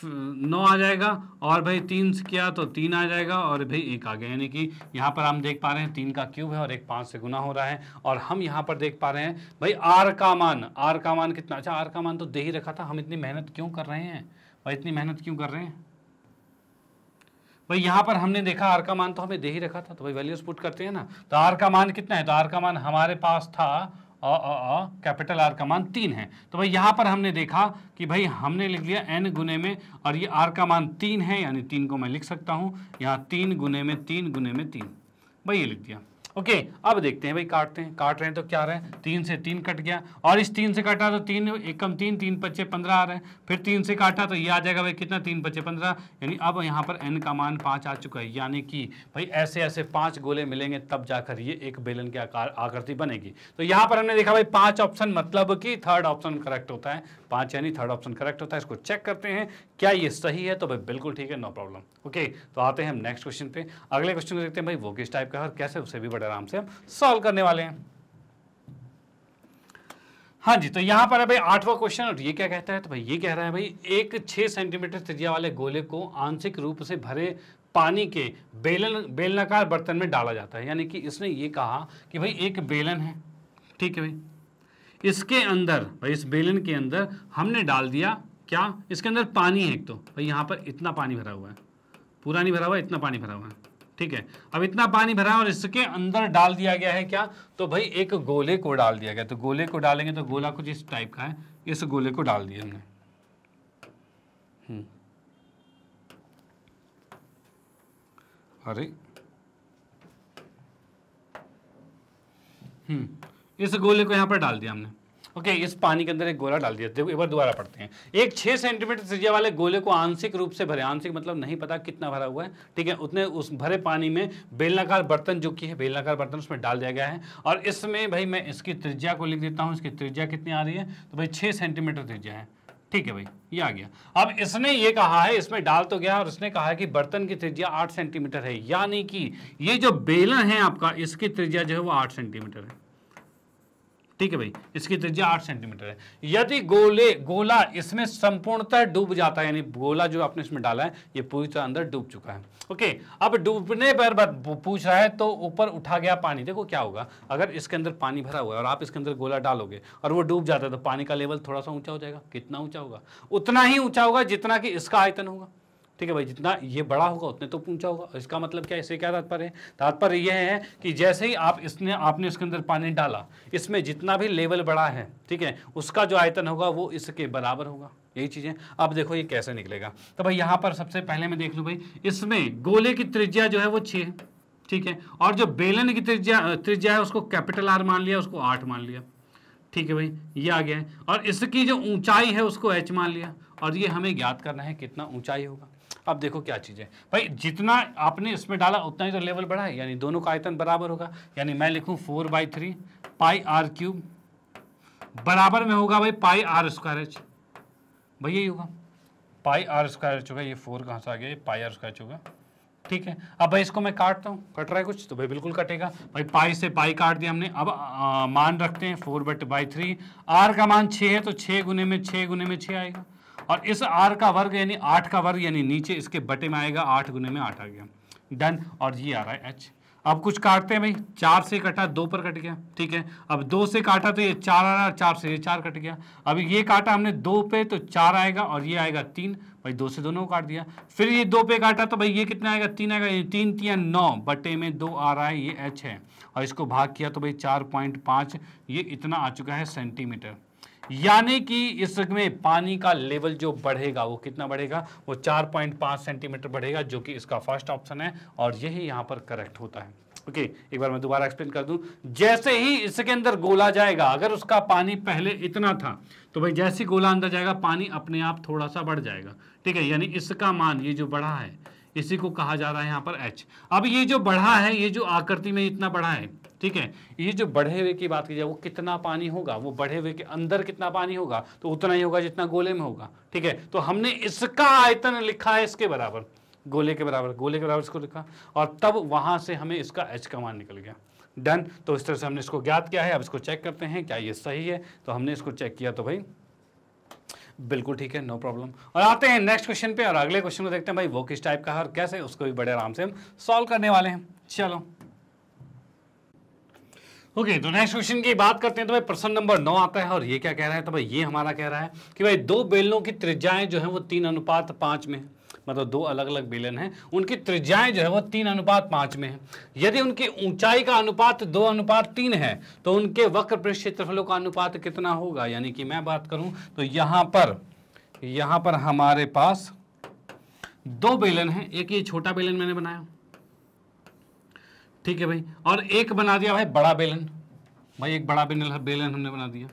नौ आ जाएगा और भाई तीन से किया तो तीन आ जाएगा और भाई एक आ गया यानी कि यहाँ पर हम देख पा रहे हैं तीन का क्यूब है और एक पाँच से गुना हो रहा है और हम यहाँ पर देख पा रहे हैं भाई आर का मान आर का मान कितना अच्छा आर का मान तो दे ही रखा था हम इतनी मेहनत क्यों कर रहे हैं भाई इतनी मेहनत क्यों कर रहे हैं भाई यहाँ पर हमने देखा आर का मान तो हमें दे ही रखा था तो भाई वैल्यूज पुट करते हैं ना तो आर का मान कितना है तो आर का मान हमारे पास था अ कैपिटल आर का मान तीन है तो भाई यहाँ पर हमने देखा कि भाई हमने लिख लिया एन गुने में और ये आर का मान तीन है यानी तीन को मैं लिख सकता हूँ यहाँ तीन गुने में तीन गुने में तीन भाई ये लिख दिया ओके अब देखते हैं भाई काटते हैं काट रहे हैं तो क्या रहे तीन से तीन कट गया और इस तीन से काटा तो तीन एकम तीन तीन पच्चे पंद्रह आ रहे हैं फिर तीन से काटा तो ये आ जाएगा भाई कितना तीन पच्चे पंद्रह यानी अब यहाँ पर एन का मान पाँच आ चुका है यानी कि भाई ऐसे ऐसे पाँच गोले मिलेंगे तब जाकर ये एक बेलन की आकार आकृति बनेगी तो यहाँ पर हमने देखा भाई पाँच ऑप्शन मतलब कि थर्ड ऑप्शन करेक्ट होता है पांच यानी थर्ड ऑप्शन करेक्ट होता है इसको चेक करते हैं क्या ये सही है तो भाई बिल्कुल ठीक है नो प्रॉब्लम ओके तो आते हैं हम नेक्स्ट क्वेश्चन पे अगले क्वेश्चन को देखते हैं भाई वो किस टाइप का है और कैसे उसे भी बड़े आराम से हम सॉल्व करने वाले हैं हाँ जी तो यहाँ पर है भाई आठवां क्वेश्चन और ये क्या कहता है तो भाई ये कह रहा है भाई एक छः सेंटीमीटर त्रिज्या वाले गोले को आंशिक रूप से भरे पानी के बेलन बेलनाकार बर्तन में डाला जाता है यानी कि इसने ये कहा कि भाई एक बेलन है ठीक है भाई इसके अंदर भाई इस बेलन के अंदर हमने डाल दिया क्या इसके अंदर पानी है एक तो भाई यहाँ पर इतना पानी भरा हुआ है पूरा नहीं भरा हुआ इतना पानी भरा हुआ है ठीक है अब इतना पानी भरा और इसके अंदर डाल दिया गया है क्या तो भाई एक गोले को डाल दिया गया तो गोले को डालेंगे तो गोला कुछ इस टाइप का है इस गोले को डाल दिया हमने हम्म। अरे हम्म इस गोले को यहाँ पर डाल दिया हमने ओके इस पानी के अंदर एक गोला डाल दिया देखो एक बार दोबारा पढ़ते हैं एक छः सेंटीमीटर त्रिज्या वाले गोले को आंशिक रूप से भरे आंशिक मतलब नहीं पता कितना भरा हुआ है ठीक है उतने उस भरे पानी में बेलनाकार बर्तन जो कि है बेलनाकार बर्तन उसमें डाल दिया गया है और इसमें भाई मैं इसकी त्रिज्या को लिख देता हूँ इसकी त्रिज्या कितनी आ रही है तो भाई छः सेंटीमीटर त्रिज्या है ठीक है भाई ये आ गया अब इसने ये कहा है इसमें डाल तो गया और इसने कहा है कि बर्तन की त्रिज्या आठ सेंटीमीटर है यानी कि ये जो बेलन है आपका इसकी त्रिज्या जो है वो आठ सेंटीमीटर है ठीक है भाई इसकी त्रिज्या आठ सेंटीमीटर है यदि गोले गोला इसमें संपूर्णतः डूब जाता है यानी गोला जो आपने इसमें डाला है ये पूरी तरह अंदर डूब चुका है ओके अब डूबने पर पूछ रहा है तो ऊपर उठा गया पानी देखो क्या होगा अगर इसके अंदर पानी भरा हुआ है और आप इसके अंदर गोला डालोगे और वो डूब जाता है तो पानी का लेवल थोड़ा सा ऊंचा हो जाएगा कितना ऊंचा होगा उतना ही ऊंचा होगा जितना कि इसका आयतन होगा ठीक है भाई जितना ये बड़ा होगा उतने तो ऊंचा होगा इसका मतलब क्या इससे क्या तात्पर्य है तात्पर्य यह है कि जैसे ही आप इसने आपने इसके अंदर पानी डाला इसमें जितना भी लेवल बड़ा है ठीक है उसका जो आयतन होगा वो इसके बराबर होगा यही चीज़ें अब देखो ये कैसे निकलेगा तो भाई यहाँ पर सबसे पहले मैं देख लूँ भाई इसमें गोले की त्रिज्या जो है वो छः ठीक है और जो बेलन की त्रिज्या त्रिज्या है उसको कैपिटल आर मान लिया उसको आठ मान लिया ठीक है भाई ये आ गया है और इसकी जो ऊंचाई है उसको एच मान लिया और ये हमें ज्ञात करना है कितना ऊंचाई होगा अब देखो क्या चीज़ है भाई जितना आपने इसमें डाला उतना ही तो लेवल बढ़ा है यानी दोनों का आयतन बराबर होगा यानी मैं लिखूँ four by three pi r cube बराबर में होगा भाई पाई आर स्क्वायर एच भाई यही होगा पाई आर स्क्वायर एच होगा ये फोर कहाँ से आ गया पाई आर स्क्वायर एच होगा ठीक है अब भाई इसको मैं काटता हूँ कट रहा है कुछ तो भाई बिल्कुल कटेगा भाई पाई से पाई काट दिया हमने अब आ, मान रखते हैं four but by three r का मान छः है तो छः गुने में छः गुने में छः आएगा और इस आर का वर्ग यानी आठ का वर्ग यानी नीचे इसके बटे में आएगा आठ गुने में आठ आ गया डन और ये आ रहा है एच अब कुछ काटते हैं भाई चार से कटा दो पर कट गया ठीक है अब दो से काटा तो ये चार आ रहा है चार से ये चार कट गया अब ये काटा हमने दो पे तो चार आएगा और ये आएगा तीन भाई दो से दोनों को काट दिया फिर ये दो पे काटा तो भाई ये कितना आएगा तीन आएगा ये तीन तीन नौ बटे में दो आ रहा है ये एच है और इसको भाग किया तो भाई चार पॉइंट ये इतना आ चुका है सेंटीमीटर यानी कि इसमें पानी का लेवल जो बढ़ेगा वो कितना बढ़ेगा वो 4.5 सेंटीमीटर बढ़ेगा जो कि इसका फर्स्ट ऑप्शन है और यही यहां पर करेक्ट होता है ओके okay, एक बार मैं दोबारा एक्सप्लेन कर दूं जैसे ही इसके अंदर गोला जाएगा अगर उसका पानी पहले इतना था तो भाई जैसे गोला अंदर जाएगा पानी अपने आप थोड़ा सा बढ़ जाएगा ठीक है यानी इसका मान ये जो बढ़ा है इसी को कहा जा रहा है यहां पर एच अब ये जो बढ़ा है ये जो आकृति में इतना बढ़ा है ठीक है ये जो बढ़े हुए की बात की जाए वो कितना पानी होगा वो बढ़े हुए के अंदर कितना पानी होगा तो उतना ही होगा जितना गोले में होगा ठीक है तो हमने इसका आयतन लिखा है इसके बराबर गोले के बराबर गोले के बराबर इसको लिखा और तब वहां से हमें इसका एच का मान निकल गया डन तो इस तरह से हमने इसको ज्ञात किया है अब इसको चेक करते हैं क्या ये सही है तो हमने इसको चेक किया तो भाई बिल्कुल ठीक है नो प्रॉब्लम और आते हैं नेक्स्ट क्वेश्चन पे और अगले क्वेश्चन को देखते हैं भाई वो किस टाइप का है और कैसे उसको भी बड़े आराम से हम सॉल्व करने वाले हैं चलो ओके okay, तो नेक्स्ट क्वेश्चन की बात करते हैं तो भाई प्रश्न नंबर नौ आता है और ये क्या कह रहा है तो भाई ये हमारा कह रहा है कि भाई दो बेलनों की त्रिज्याएं जो है वो तीन अनुपात पाँच में मतलब दो अलग अलग बेलन हैं उनकी त्रिज्याएं जो है वो तीन अनुपात पाँच में है यदि उनकी ऊंचाई का अनुपात दो अनुपात तीन है तो उनके वक्र पृष्ठ क्षेत्रफलों का अनुपात कितना होगा यानी कि मैं बात करूँ तो यहाँ पर यहाँ पर हमारे पास दो बेलन है एक ये छोटा बेलन मैंने बनाया ठीक है भाई और एक बना दिया भाई बड़ा बेलन भाई एक बड़ा बेलन बेलन हमने बना दिया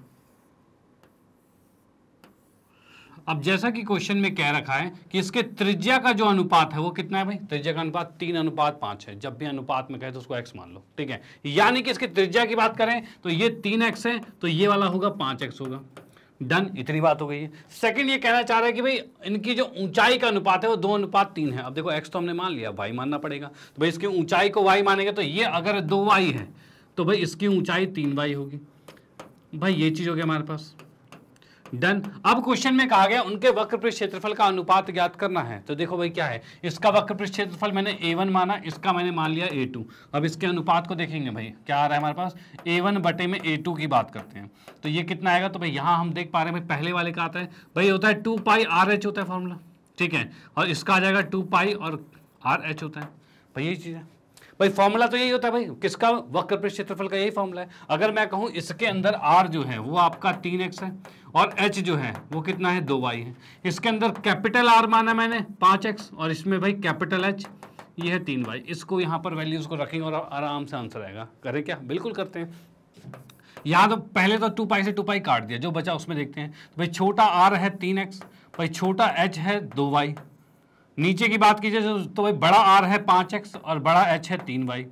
अब जैसा कि क्वेश्चन में कह रखा है कि इसके त्रिज्या का जो अनुपात है वो कितना है भाई त्रिज्या का अनुपात तीन अनुपात पांच है जब भी अनुपात में कहे तो उसको एक्स मान लो ठीक है यानी कि इसके त्रिज्या की बात करें तो ये तीन एक्स है तो ये वाला होगा पांच एक्स होगा डन इतनी बात हो गई है सेकंड ये कहना चाह रहा है कि भाई इनकी जो ऊंचाई का अनुपात है वो दो अनुपात तीन है अब देखो एक्स तो हमने मान लिया वाई मानना पड़ेगा तो भाई इसकी ऊंचाई को वाई मानेंगे तो ये अगर दो वाई है तो भाई इसकी ऊंचाई तीन वाई होगी भाई ये चीज़ हो गया हमारे पास डन अब क्वेश्चन में कहा गया उनके वक्रपृष्ठ क्षेत्रफल का अनुपात ज्ञात करना है तो देखो भाई क्या है इसका वक्रपृष्ठ क्षेत्रफल मैंने ए वन माना इसका मैंने मान लिया ए टू अब इसके अनुपात को देखेंगे भाई क्या आ रहा है हमारे पास ए वन बटे में ए टू की बात करते हैं तो ये कितना आएगा तो भाई यहाँ हम देख पा रहे हैं भाई पहले वाले का आता है भाई होता है टू पाई आर एच होता है फॉर्मूला ठीक है और इसका आ जाएगा टू पाई और आर एच होता है भाई यही चीज़ है भाई फॉर्मूला तो यही होता है भाई किसका वक्र क्षेत्रफल का यही फॉर्मूला है अगर मैं कहूँ इसके अंदर आर जो है वो आपका तीन एक्स है और एच जो है वो कितना है दो वाई है इसके अंदर कैपिटल आर माना मैंने पाँच एक्स और इसमें भाई कैपिटल एच ये है तीन वाई इसको यहाँ पर वैल्यूज़ को रखेंगे और आराम से आंसर आएगा करें क्या बिल्कुल करते हैं यहाँ तो पहले तो टू पाई से टू पाई काट दिया जो बचा उसमें देखते हैं तो भाई छोटा आर है तीन एक्स भाई छोटा एच है दो वाई नीचे की बात कीजिए तो भाई बड़ा आर है पाँच एक्स और बड़ा एच है तीन वाई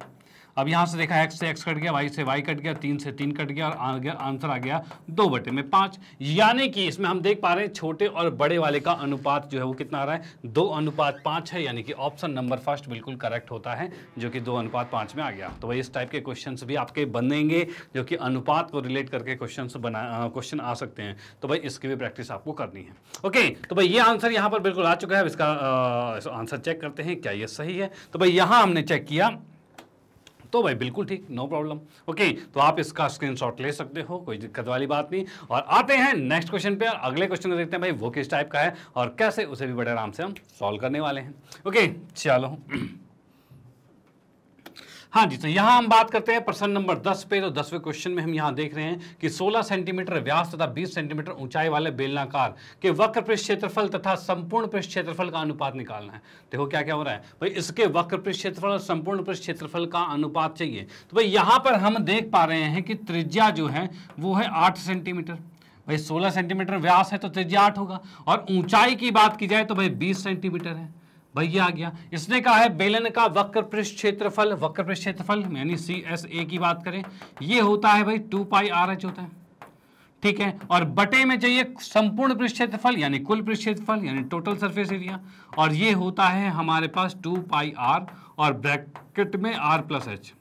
अब यहाँ से देखा एक्स से एक्स कट गया वाई से वाई कट गया तीन से तीन कट गया और आंसर आ गया दो बटे में पाँच यानी कि इसमें हम देख पा रहे हैं छोटे और बड़े वाले का अनुपात जो है वो कितना आ रहा है दो अनुपात पाँच है यानी कि ऑप्शन नंबर फर्स्ट बिल्कुल करेक्ट होता है जो कि दो अनुपात पाँच में आ गया तो वही इस टाइप के क्वेश्चन भी आपके बनेंगे जो कि अनुपात को रिलेट करके क्वेश्चन बना क्वेश्चन आ सकते हैं तो भाई इसकी भी प्रैक्टिस आपको करनी है ओके तो भाई ये आंसर यहाँ पर बिल्कुल आ चुका है इसका आंसर चेक करते हैं क्या ये सही है तो भाई यहाँ हमने चेक किया तो भाई बिल्कुल ठीक नो प्रॉब्लम ओके तो आप इसका स्क्रीनशॉट ले सकते हो कोई दिक्कत वाली बात नहीं और आते हैं नेक्स्ट क्वेश्चन पे और अगले क्वेश्चन देखते हैं भाई वो किस टाइप का है और कैसे उसे भी बड़े आराम से हम सॉल्व करने वाले हैं ओके चलो [clears throat] हाँ जी तो यहाँ हम बात करते हैं प्रश्न नंबर 10 पे तो 10वें क्वेश्चन में हम यहाँ देख रहे हैं कि 16 सेंटीमीटर व्यास तथा 20 सेंटीमीटर ऊंचाई वाले बेलनाकार के वक्र पृष्ठ क्षेत्रफल तथा संपूर्ण पृष्ठ क्षेत्रफल का अनुपात निकालना है देखो क्या क्या हो रहा है भाई इसके वक्र पृष्ठ क्षेत्रफल और संपूर्ण पृष्ठ क्षेत्रफल का अनुपात चाहिए तो भाई यहाँ पर हम देख पा रहे हैं कि त्रिज्या जो है वो है आठ सेंटीमीटर भाई सोलह सेंटीमीटर व्यास है तो त्रिज्या आठ होगा और ऊंचाई की बात की जाए तो भाई बीस सेंटीमीटर है भाई ये आ गया इसने कहा है बेलन का वक्र पृष्ठ क्षेत्रफल वक्र पृष्ठ क्षेत्रफल यानी सी एस ए की बात करें ये होता है भाई टू पाई आर एच होता है ठीक है और बटे में चाहिए संपूर्ण पृष्ठ क्षेत्रफल यानी कुल पृष्ठ क्षेत्रफल यानी टोटल सरफेस एरिया और ये होता है हमारे पास टू पाई आर और ब्रैकेट में आर प्लस एच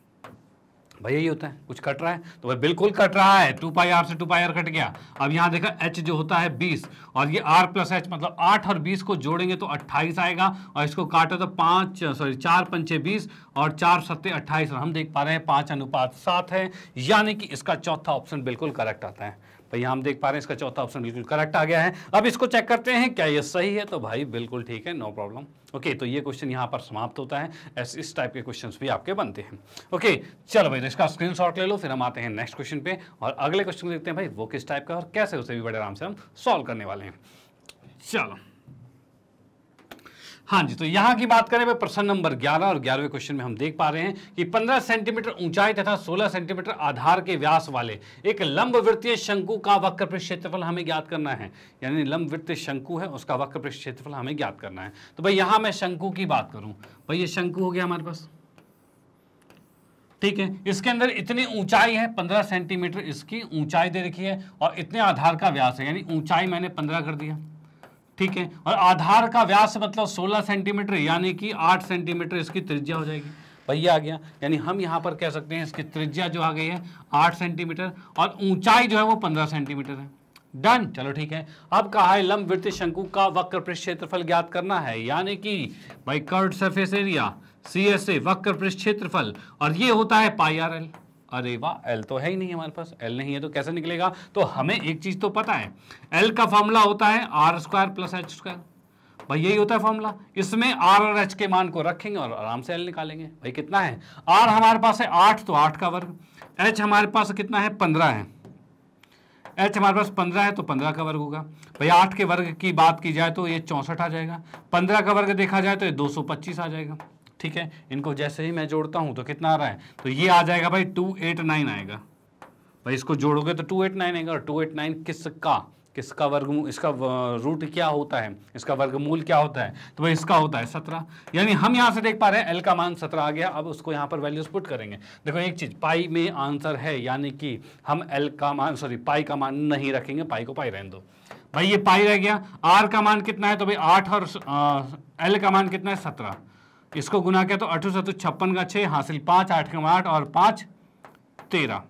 भाई यही होता है कुछ कट रहा है तो भाई बिल्कुल कट रहा है टू पाई आर से टू पाई आर कट गया अब यहाँ देखा एच जो होता है बीस और ये आर प्लस एच मतलब आठ और बीस को जोड़ेंगे तो अट्ठाईस आएगा और इसको काटे तो पाँच सॉरी चार पंचे बीस और चार सत्ते अट्ठाईस हम देख पा रहे हैं पाँच अनुपात सात है यानी कि इसका चौथा ऑप्शन बिल्कुल करेक्ट आता है तो यहाँ हम देख पा रहे हैं इसका चौथा ऑप्शन बिल्कुल करेक्ट आ गया है अब इसको चेक करते हैं क्या ये सही है तो भाई बिल्कुल ठीक है नो प्रॉब्लम ओके तो ये क्वेश्चन यहाँ पर समाप्त होता है ऐसे इस टाइप के क्वेश्चन भी आपके बनते हैं ओके चलो भाई तो इसका स्क्रीन ले लो फिर हम आते हैं नेक्स्ट क्वेश्चन पे और अगले क्वेश्चन देखते हैं भाई वो किस टाइप का और कैसे उसे भी बड़े आराम से हम सॉल्व करने वाले हैं चलो हाँ जी तो यहाँ की बात करें प्रश्न नंबर 11 और 11वें क्वेश्चन में हम देख पा रहे हैं कि 15 सेंटीमीटर ऊंचाई तथा 16 सेंटीमीटर आधार के व्यास वाले एक लंब वृत्तीय शंकु का वक्र पृष्ठ क्षेत्रफल हमें ज्ञात करना है यानी लंब वृत्तीय शंकु है उसका वक्र पृष्ठ क्षेत्रफल हमें ज्ञात करना है तो भाई यहाँ मैं शंकु की बात करूँ भाई ये शंकु हो गया हमारे पास ठीक है इसके अंदर इतनी ऊंचाई है 15 सेंटीमीटर इसकी ऊंचाई दे रखी है और इतने आधार का व्यास है यानी ऊंचाई मैंने 15 कर दिया ठीक है और आधार का व्यास मतलब 16 सेंटीमीटर यानी कि 8 सेंटीमीटर इसकी त्रिज्या हो जाएगी भैया आ गया यानी हम यहाँ पर कह सकते हैं इसकी त्रिज्या जो आ गई है 8 सेंटीमीटर और ऊंचाई जो है वो 15 सेंटीमीटर है डन चलो ठीक है अब कहा है लंब वृत्त शंकु का वक्र पृष्ठ क्षेत्रफल ज्ञात करना है यानी कि भाई curved surface area C S A वक्र पृष्ठ क्षेत्रफल और ये होता है पाई आर एल अरे वाह एल तो है ही नहीं हमारे पास एल नहीं है तो कैसे निकलेगा तो हमें एक चीज़ तो पता है एल का फॉर्मूला होता है r square plus h square भाई यही होता है फॉर्मूला इसमें आर और एच के मान को रखेंगे और आराम से एल निकालेंगे भाई कितना है आर हमारे पास है आठ तो आठ का वर्ग एच हमारे पास कितना है पंद्रह है एच हमारे पास पंद्रह है तो पंद्रह का वर्ग होगा भाई आठ के वर्ग की बात की जाए तो ये चौंसठ आ जाएगा पंद्रह का वर्ग देखा जाए तो ये दो सौ पच्चीस आ जाएगा ठीक है इनको जैसे ही मैं जोड़ता हूँ तो कितना आ रहा है तो ये आ जाएगा भाई टू एट नाइन आएगा भाई इसको जोड़ोगे तो टू एट नाइन आएगा टू एट नाइन किसका किसका वर्ग इसका रूट क्या होता है इसका वर्गमूल क्या होता है तो भाई इसका होता है सत्रह यानी हम यहाँ से देख पा रहे हैं एल का मान सत्रह आ गया अब उसको यहाँ पर वैल्यूज पुट करेंगे देखो एक चीज़ पाई में आंसर है यानी कि हम एल का मान सॉरी पाई का मान नहीं रखेंगे पाई को पाई रहने दो भाई ये पाई रह गया आर का मान कितना है तो भाई आठ और एल का मान कितना है सत्रह इसको गुना किया तो अठो सतु छप्पन का छः हासिल पाँच आठ कम आठ और पाँच तेरह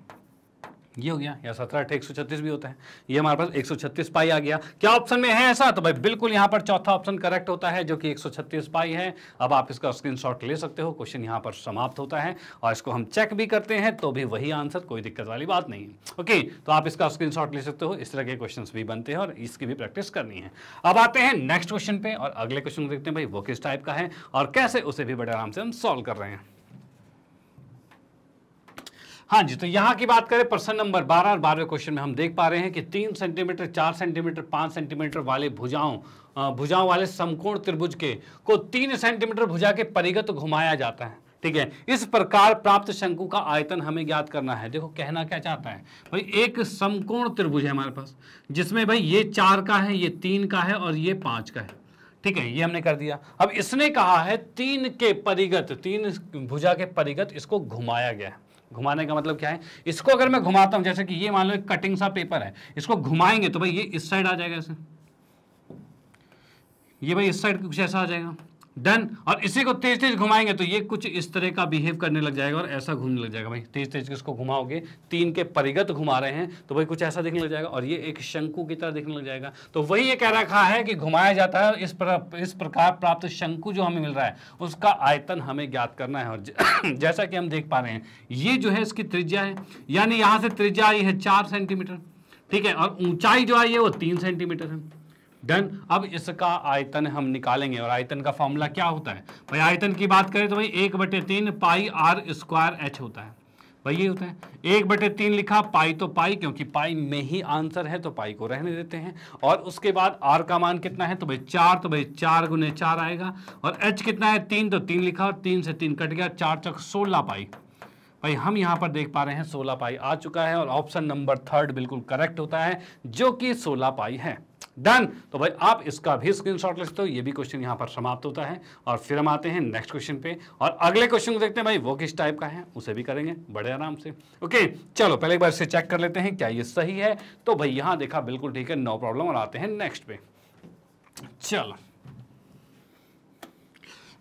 ये हो गया या सत्रह अठे एक सौ छत्तीस भी होता है ये हमारे पास एक सौ छत्तीस पाई आ गया क्या ऑप्शन में है ऐसा तो भाई बिल्कुल यहाँ पर चौथा ऑप्शन करेक्ट होता है जो कि एक सौ छत्तीस पाई है अब आप इसका स्क्रीनशॉट ले सकते हो क्वेश्चन यहाँ पर समाप्त होता है और इसको हम चेक भी करते हैं तो भी वही आंसर कोई दिक्कत वाली बात नहीं ओके तो आप इसका स्क्रीन ले सकते हो इस तरह के क्वेश्चन भी बनते हैं और इसकी भी प्रैक्टिस करनी है अब आते हैं नेक्स्ट क्वेश्चन पे और अगले क्वेश्चन देखते हैं भाई वो किस टाइप का है और कैसे उसे भी बड़े आराम से हम सॉल्व कर रहे हैं हाँ जी तो यहाँ की बात करें प्रश्न नंबर बारह और बारहवें क्वेश्चन में हम देख पा रहे हैं कि तीन सेंटीमीटर चार सेंटीमीटर पाँच सेंटीमीटर वाले भुजाओं भुजाओं वाले समकोण त्रिभुज के को तीन सेंटीमीटर भुजा के परिगत घुमाया जाता है ठीक है इस प्रकार प्राप्त शंकु का आयतन हमें ज्ञात करना है देखो कहना क्या चाहता है भाई एक समकोण त्रिभुज है हमारे पास जिसमें भाई ये चार का है ये तीन का है और ये पाँच का है ठीक है ये हमने कर दिया अब इसने कहा है तीन के परिगत तीन भुजा के परिगत इसको घुमाया गया है घुमाने का मतलब क्या है इसको अगर मैं घुमाता हूं जैसे कि ये मान लो एक कटिंग सा पेपर है इसको घुमाएंगे तो भाई ये इस साइड आ जाएगा ऐसे ये भाई इस साइड कुछ ऐसा आ जाएगा डन और इसी को तेज तेज घुमाएंगे तो ये कुछ इस तरह का बिहेव करने लग जाएगा और ऐसा घूमने लग जाएगा भाई तेज तेज इसको घुमाओगे तीन के परिगत घुमा रहे हैं तो भाई कुछ ऐसा दिखने लग जाएगा और ये एक शंकु की तरह दिखने लग जाएगा तो वही ये कह रखा है कि घुमाया जाता है इस पर, इस प्रकार प्राप्त शंकु जो हमें मिल रहा है उसका आयतन हमें ज्ञात करना है और [coughs] जैसा कि हम देख पा रहे हैं ये जो है इसकी त्रिज्या है यानी यहाँ से त्रिज्या आई है चार सेंटीमीटर ठीक है और ऊंचाई जो आई है वो तीन सेंटीमीटर है डन अब इसका आयतन हम निकालेंगे और आयतन का फॉर्मूला क्या होता है भाई आयतन की बात करें तो भाई एक बटे तीन पाई आर स्क्वायर एच होता है भाई ये होता है एक बटे तीन लिखा पाई तो पाई क्योंकि पाई में ही आंसर है तो पाई को रहने देते हैं और उसके बाद आर का मान कितना है तो भाई चार तो भाई चार गुने चार आएगा और एच कितना है तीन तो तीन लिखा और तीन से तीन कट गया चार चक सोलह पाई भाई हम यहां पर देख पा रहे हैं सोलह पाई आ चुका है और ऑप्शन नंबर थर्ड बिल्कुल करेक्ट होता है जो कि सोलह पाई है डन तो भाई आप इसका भी स्क्रीन शॉट ले सकते हो ये भी क्वेश्चन यहाँ पर समाप्त होता है और फिर हम आते हैं नेक्स्ट क्वेश्चन पे और अगले क्वेश्चन को देखते हैं भाई वो किस टाइप का है उसे भी करेंगे बड़े आराम से ओके चलो पहले एक बार इसे चेक कर लेते हैं क्या ये सही है तो भाई यहाँ देखा बिल्कुल ठीक है नो प्रॉब्लम और आते हैं नेक्स्ट पे चलो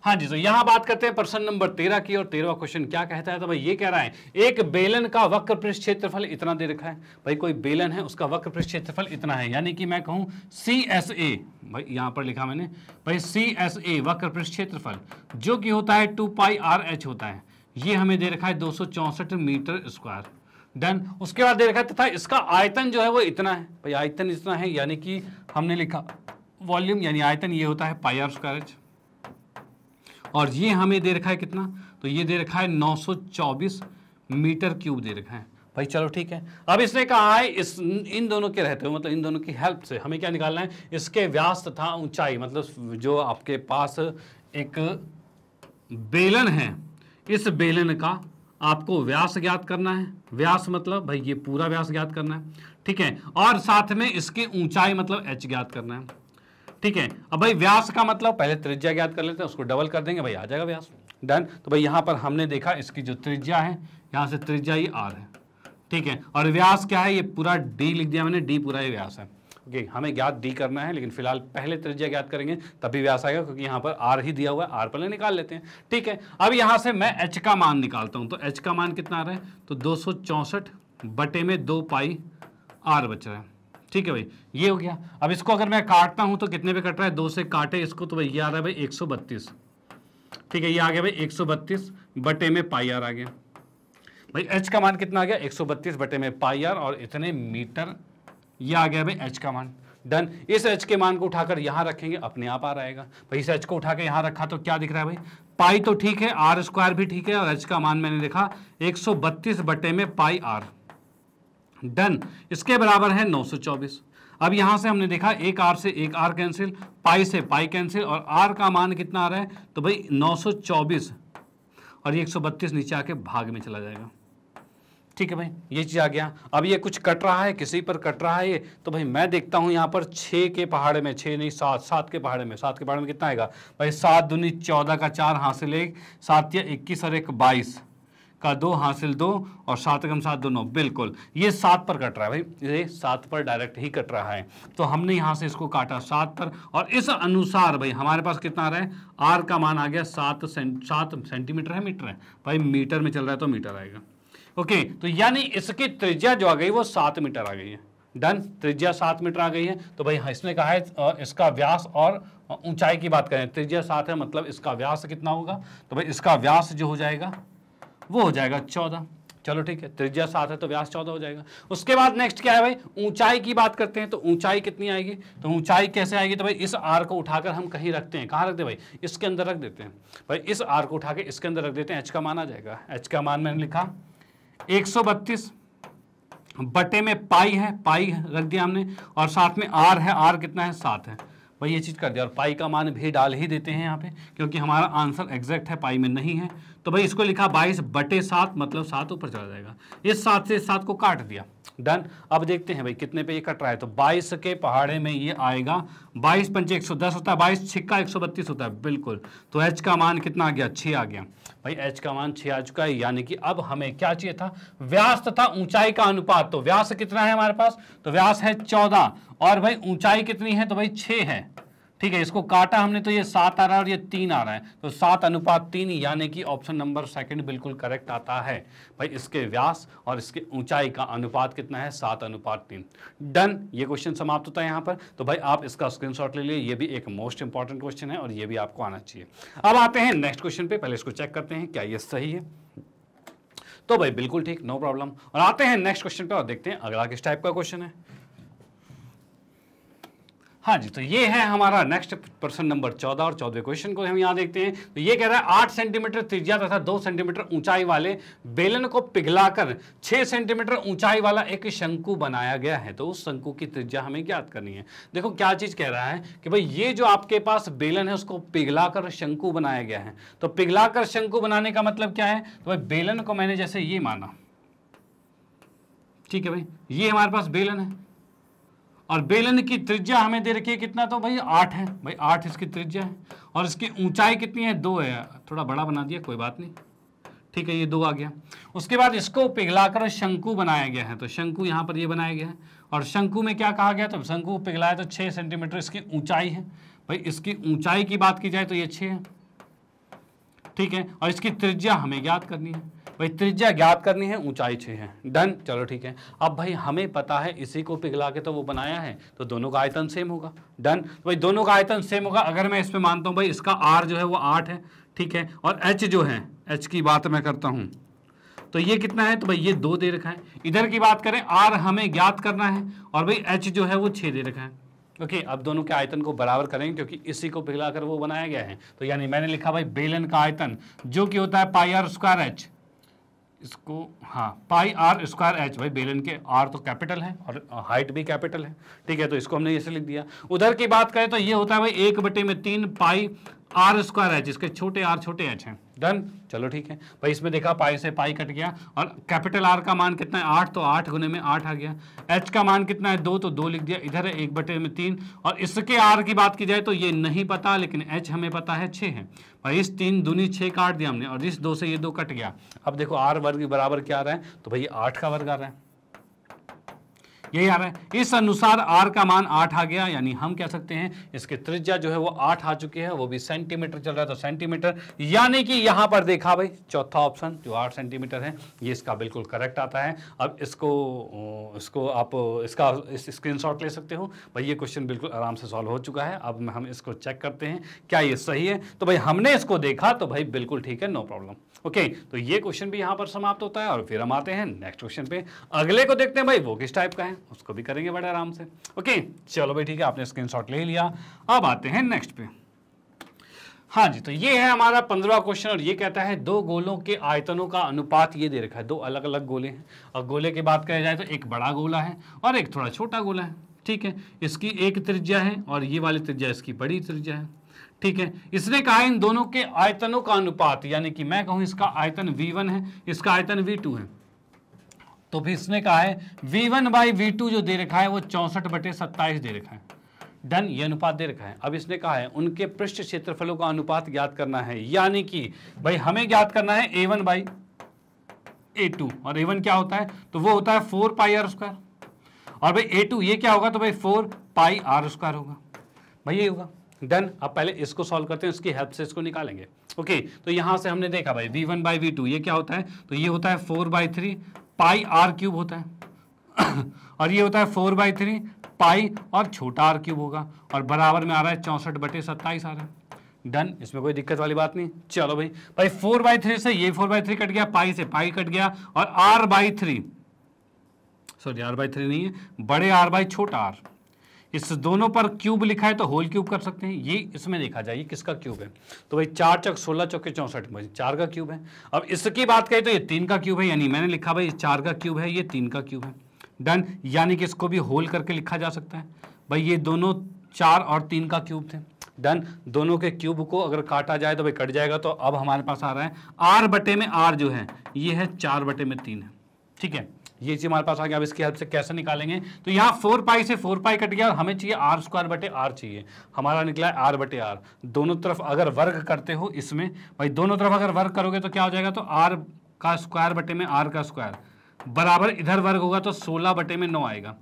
हाँ जी तो यहाँ बात करते हैं प्रश्न नंबर तेरह की और तेरहवा क्वेश्चन क्या कहता है तो भाई ये कह रहा है एक बेलन का वक्र पृष्ठ क्षेत्रफल इतना दे रखा है भाई कोई बेलन है उसका वक्र पृष्ठ क्षेत्रफल इतना है यानी कि मैं कहूँ सी एस ए भाई यहाँ पर लिखा मैंने भाई सी एस ए वक्र पृष्ठ क्षेत्रफल जो कि होता है टू पाई आर एच होता है ये हमें दे रखा है दो मीटर स्क्वायर डन उसके बाद दे रखा है इसका आयतन जो है वो इतना है भाई आयतन इतना है यानी कि हमने लिखा वॉल्यूम यानी आयतन ये होता है पाई आर स्क्वायर एच और ये हमें दे रखा है कितना तो ये दे रखा है 924 मीटर क्यूब दे रखा है भाई चलो ठीक है अब इसने कहा है इस इन दोनों के रहते हुए मतलब इन दोनों की हेल्प से हमें क्या निकालना है इसके व्यास तथा ऊंचाई मतलब जो आपके पास एक बेलन है इस बेलन का आपको व्यास ज्ञात करना है व्यास मतलब भाई ये पूरा व्यास ज्ञात करना है ठीक है और साथ में इसकी ऊंचाई मतलब एच ज्ञात करना है ठीक है अब भाई व्यास का मतलब पहले त्रिज्या ज्ञात कर लेते हैं उसको डबल कर देंगे भाई आ जाएगा व्यास डन तो भाई यहाँ पर हमने देखा इसकी जो त्रिज्या है यहाँ से त्रिज्या ये आर है ठीक है और व्यास क्या है ये पूरा डी लिख दिया मैंने डी पूरा ये व्यास है ओके हमें ज्ञात डी करना है लेकिन फिलहाल पहले त्रिज्या ज्ञात करेंगे तभी व्यास आएगा क्योंकि यहाँ पर आर ही दिया हुआ है आर पहले निकाल लेते हैं ठीक है अब यहाँ से मैं एच का मान निकालता हूँ तो एच का मान कितना आ रहा है तो दो बटे में दो पाई आर बच रहा है ठीक है भाई ये हो गया अब इसको अगर मैं काटता हूं तो कितने पे कट रहा है दो से काटे इसको तो भाई ये आ रहा है भाई एक सौ बत्तीस ठीक है ये आ गया भाई एक सौ बत्तीस बटे में पाई आर आ गया भाई एच का मान कितना आ गया एक सौ बत्तीस बटे में पाई आर और इतने मीटर ये आ गया भाई एच का मान डन इस एच के मान को उठाकर यहां रखेंगे अपने आप आ रहेगा भाई इस एच को उठाकर यहां रखा तो क्या दिख रहा है भाई पाई तो ठीक है आर स्क्वायर भी ठीक है और एच का मान मैंने देखा एक सौ बत्तीस बटे में पाई आर डन इसके बराबर है 924 अब यहां से हमने देखा एक आर से एक आर कैंसिल पाई से पाई कैंसिल और आर का मान कितना आ रहा है तो भाई 924 और ये 132 नीचे आके भाग में चला जाएगा ठीक है भाई ये चीज़ आ गया अब ये कुछ कट रहा है किसी पर कट रहा है ये तो भाई मैं देखता हूँ यहाँ पर छः के पहाड़े में छः नहीं सात सात के पहाड़े में सात के पहाड़े में कितना आएगा भाई सात दूनी चौदह का चार से ले सात या इक्कीस और एक बाईस का दो हासिल दो और सात कम सात दोनों बिल्कुल ये सात पर कट रहा है भाई ये सात पर डायरेक्ट ही कट रहा है तो हमने यहाँ से इसको काटा सात पर और इस अनुसार भाई हमारे पास कितना आ रहा है आर का मान आ गया सात सात सेंटीमीटर है मीटर है भाई मीटर में चल रहा है तो मीटर आएगा ओके तो यानी इसकी त्रिज्या जो आ गई वो सात मीटर आ गई है डन त्रिज्या सात मीटर आ गई है तो भाई हाँ, इसने कहा है और इसका व्यास और ऊंचाई की बात करें त्रिज्या सात है मतलब इसका व्यास कितना होगा तो भाई इसका व्यास जो हो जाएगा वो हो जाएगा चौदह चलो ठीक है त्रिज्या सात है तो व्यास चौदह हो जाएगा उसके बाद नेक्स्ट क्या है भाई ऊंचाई की बात करते हैं तो ऊंचाई कितनी आएगी तो ऊंचाई कैसे आएगी तो भाई इस आर को उठाकर हम कहीं रखते हैं कहाँ रखते हैं भाई इसके अंदर रख देते हैं भाई इस आर को उठा के इसके अंदर रख देते हैं एच का मान आ जाएगा एच का मान मैंने लिखा एक बटे में पाई है पाई रख दिया हमने और साथ में आर है आर कितना है सात है भाई ये चीज़ कर दिया और पाई का मान भी डाल ही देते हैं यहाँ पे क्योंकि हमारा आंसर एग्जैक्ट है पाई में नहीं है तो भाई इसको लिखा बाईस बटे सात मतलब सात ऊपर चला जाएगा इस सात से सात को काट दिया डन अब देखते हैं भाई कितने पे ये कट रहा है तो 22 के पहाड़े में ये आएगा 22 पंचे 110 होता है 22 छिक्का 132 होता है बिल्कुल तो एच का मान कितना आ गया छः आ गया भाई एच का मान छ आ चुका है यानी कि अब हमें क्या चाहिए था व्यास तथा ऊंचाई का अनुपात तो व्यास कितना है हमारे पास तो व्यास है चौदह और भाई ऊंचाई कितनी है तो भाई छे है ठीक है इसको काटा हमने तो ये सात आ रहा है और ये तीन आ रहा है तो सात अनुपात तीन यानी कि ऑप्शन नंबर सेकंड बिल्कुल करेक्ट आता है भाई इसके व्यास और इसके ऊंचाई का अनुपात कितना है सात अनुपात तीन डन ये क्वेश्चन समाप्त होता है यहाँ पर तो भाई आप इसका स्क्रीनशॉट ले लिए ये भी एक मोस्ट इंपॉर्टेंट क्वेश्चन है और ये भी आपको आना चाहिए अब आते हैं नेक्स्ट क्वेश्चन पे पहले इसको चेक करते हैं क्या ये सही है तो भाई बिल्कुल ठीक नो प्रॉब्लम और आते हैं नेक्स्ट क्वेश्चन पे और देखते हैं अगला किस टाइप का क्वेश्चन है हाँ जी तो ये है हमारा नेक्स्ट प्रश्न नंबर चौदह और चौदह क्वेश्चन को हम यहाँ देखते हैं तो ये कह रहा है आठ सेंटीमीटर त्रिज्या तथा दो सेंटीमीटर ऊंचाई वाले बेलन को पिघलाकर छः सेंटीमीटर ऊंचाई वाला एक शंकु बनाया गया है तो उस शंकु की त्रिज्या हमें ज्ञात करनी है देखो क्या चीज़ कह रहा है कि भाई ये जो आपके पास बेलन है उसको पिघलाकर शंकु बनाया गया है तो पिघलाकर शंकु बनाने का मतलब क्या है तो भाई बेलन को मैंने जैसे ये माना ठीक है भाई ये हमारे पास बेलन है और बेलन की त्रिज्या हमें दे रखी है कितना तो भाई आठ है भाई आठ इसकी त्रिज्या है और इसकी ऊंचाई कितनी है दो है थोड़ा बड़ा बना दिया कोई बात नहीं ठीक है ये दो आ गया उसके बाद इसको पिघलाकर शंकु बनाया गया है तो शंकु यहाँ पर ये बनाया गया है और शंकु में क्या कहा गया तो शंकु पिघलाया तो छः सेंटीमीटर इसकी ऊंचाई है भाई इसकी ऊंचाई की बात की जाए तो ये छः है ठीक है और इसकी त्रिज्या हमें ज्ञात करनी है भाई त्रिज्या ज्ञात करनी है ऊंचाई छः है डन चलो ठीक है अब भाई हमें पता है इसी को पिघला के तो वो बनाया है तो दोनों का आयतन सेम होगा डन तो भाई दोनों का आयतन सेम होगा अगर मैं इसमें मानता हूँ भाई इसका आर जो है वो आठ है ठीक है और एच जो है एच की बात मैं करता हूँ तो ये कितना है तो भाई ये दो दे रखा है इधर की बात करें आर हमें ज्ञात करना है और भाई एच जो है वो छः दे रखा है क्योंकि अब दोनों के आयतन को बराबर करेंगे क्योंकि इसी को पिघलाकर वो बनाया गया है तो यानी मैंने लिखा भाई बेलन का आयतन जो कि होता है पाई आर स्क्वायर एच इसको हाँ पाई आर स्क्वायर एच भाई बेलन के आर तो कैपिटल है और हाइट भी कैपिटल है ठीक है तो इसको हमने ऐसे लिख दिया उधर की बात करें तो ये होता है भाई एक बटे में तीन पाई आर स्क्वायर एच इसके छोटे आर छोटे एच हैं डन चलो ठीक है भाई इसमें देखा पाई से पाई कट गया और कैपिटल आर का मान कितना है आठ तो आठ गुने में आठ आ गया एच का मान कितना है दो तो दो लिख दिया इधर है एक बटे में तीन और इसके आर की बात की जाए तो ये नहीं पता लेकिन एच हमें पता है छः है भाई इस तीन दूनी छः काट दिया हमने और इस दो से ये दो कट गया अब देखो आर वर्ग बराबर क्या आ रहा है तो भाई आठ का वर्ग आ रहा है यही आ रहा है इस अनुसार आर का मान आठ आ गया यानी हम कह सकते हैं इसके त्रिज्या जो है वो आठ आ चुकी है वो भी सेंटीमीटर चल रहा है तो सेंटीमीटर यानी कि यहां पर देखा भाई चौथा ऑप्शन जो आठ सेंटीमीटर है ये इसका बिल्कुल करेक्ट आता है अब इसको इसको आप इसका स्क्रीन स्क्रीन ले सकते हो भाई ये क्वेश्चन बिल्कुल आराम से सॉल्व हो चुका है अब हम इसको चेक करते हैं क्या ये सही है तो भाई हमने इसको देखा तो भाई बिल्कुल ठीक है नो प्रॉब्लम ओके तो ये क्वेश्चन भी यहाँ पर समाप्त होता है और फिर हम आते हैं नेक्स्ट क्वेश्चन पे अगले को देखते हैं भाई वो किस टाइप का है उसको भी करेंगे बड़े आराम से ओके चलो भाई ठीक है आपने शॉट ले लिया अब आते हैं नेक्स्ट पे हाँ जी तो ये है हमारा पंद्रवा क्वेश्चन और ये कहता है दो गोलों के आयतनों का अनुपात ये दे रखा है दो अलग अलग गोले हैं और गोले की बात करें जाए तो एक बड़ा गोला है और एक थोड़ा छोटा गोला है ठीक है इसकी एक त्रिज्या है और ये वाली त्रिज्या इसकी बड़ी त्रिज्या है ठीक है इसने कहा इन दोनों के आयतनों का अनुपात यानी कि मैं कहूँ इसका आयतन वी है इसका आयतन वी है तो फिर इसने कहा है V one by V two जो दे रखा है वो चौंसठ बटे सत्ताईस दे रखा है डन ये अनुपात दे रखा है अब इसने कहा है उनके पृष्ठ क्षेत्रफलों का अनुपात ज्ञात करना है यानी कि भाई हमें ज्ञात करना है A one by A two और ए वन क्या होता है तो वो होता है फोर पाई आर स्क्वायर और भाई ए टू ये क्या होगा तो भाई फोर पाई आर स्क्वायर होगा भाई ये होगा डन अब पहले इसको सॉल्व करते हैं उसकी हेल्प से इसको निकालेंगे ओके okay, तो यहां से हमने देखा भाई V one by V two ये क्या होता है तो ये होता है four by three pi r cube होता है [coughs] और ये होता है फोर बाई थ्री पाई और छोटा आर क्यूब होगा और बराबर में आ रहा है चौंसठ बटे सत्ताईस आ रहा है डन इसमें कोई दिक्कत वाली बात नहीं चलो भाई भाई फोर बाई थ्री से ये फोर बाई थ्री कट गया पाई से पाई कट गया और r by three sorry r by three नहीं है बड़े आर बाई छोटा आर इस दोनों पर क्यूब लिखा है तो होल क्यूब कर सकते हैं ये इसमें देखा जाए ये किसका क्यूब है तो भाई चार चौक सोलह चौके चौंसठ चार का क्यूब है अब इसकी बात करें तो ये तीन का क्यूब है यानी मैंने लिखा भाई चार का क्यूब है ये तीन का क्यूब है डन यानी कि इसको भी होल करके लिखा जा सकता है भाई ये दोनों चार और तीन का क्यूब थे डन दोनों के क्यूब को अगर काटा जाए तो भाई कट जाएगा तो अब हमारे पास आ रहा है आर बटे में आर जो है ये है चार बटे में तीन है ठीक है ये चीज हमारे पास आ गया अब इसकी हेल्प से कैसे निकालेंगे तो यहाँ फोर पाई से फोर पाई कट गया और हमें चाहिए आर स्क्वायर बटे आर चाहिए हमारा निकला है आर बटे आर दोनों तरफ अगर वर्ग करते हो इसमें भाई दोनों तरफ अगर वर्ग करोगे तो क्या हो जाएगा तो आर का स्क्वायर बटे में आर का स्क्वायर बराबर इधर वर्ग होगा तो सोलह बटे में नौ आएगा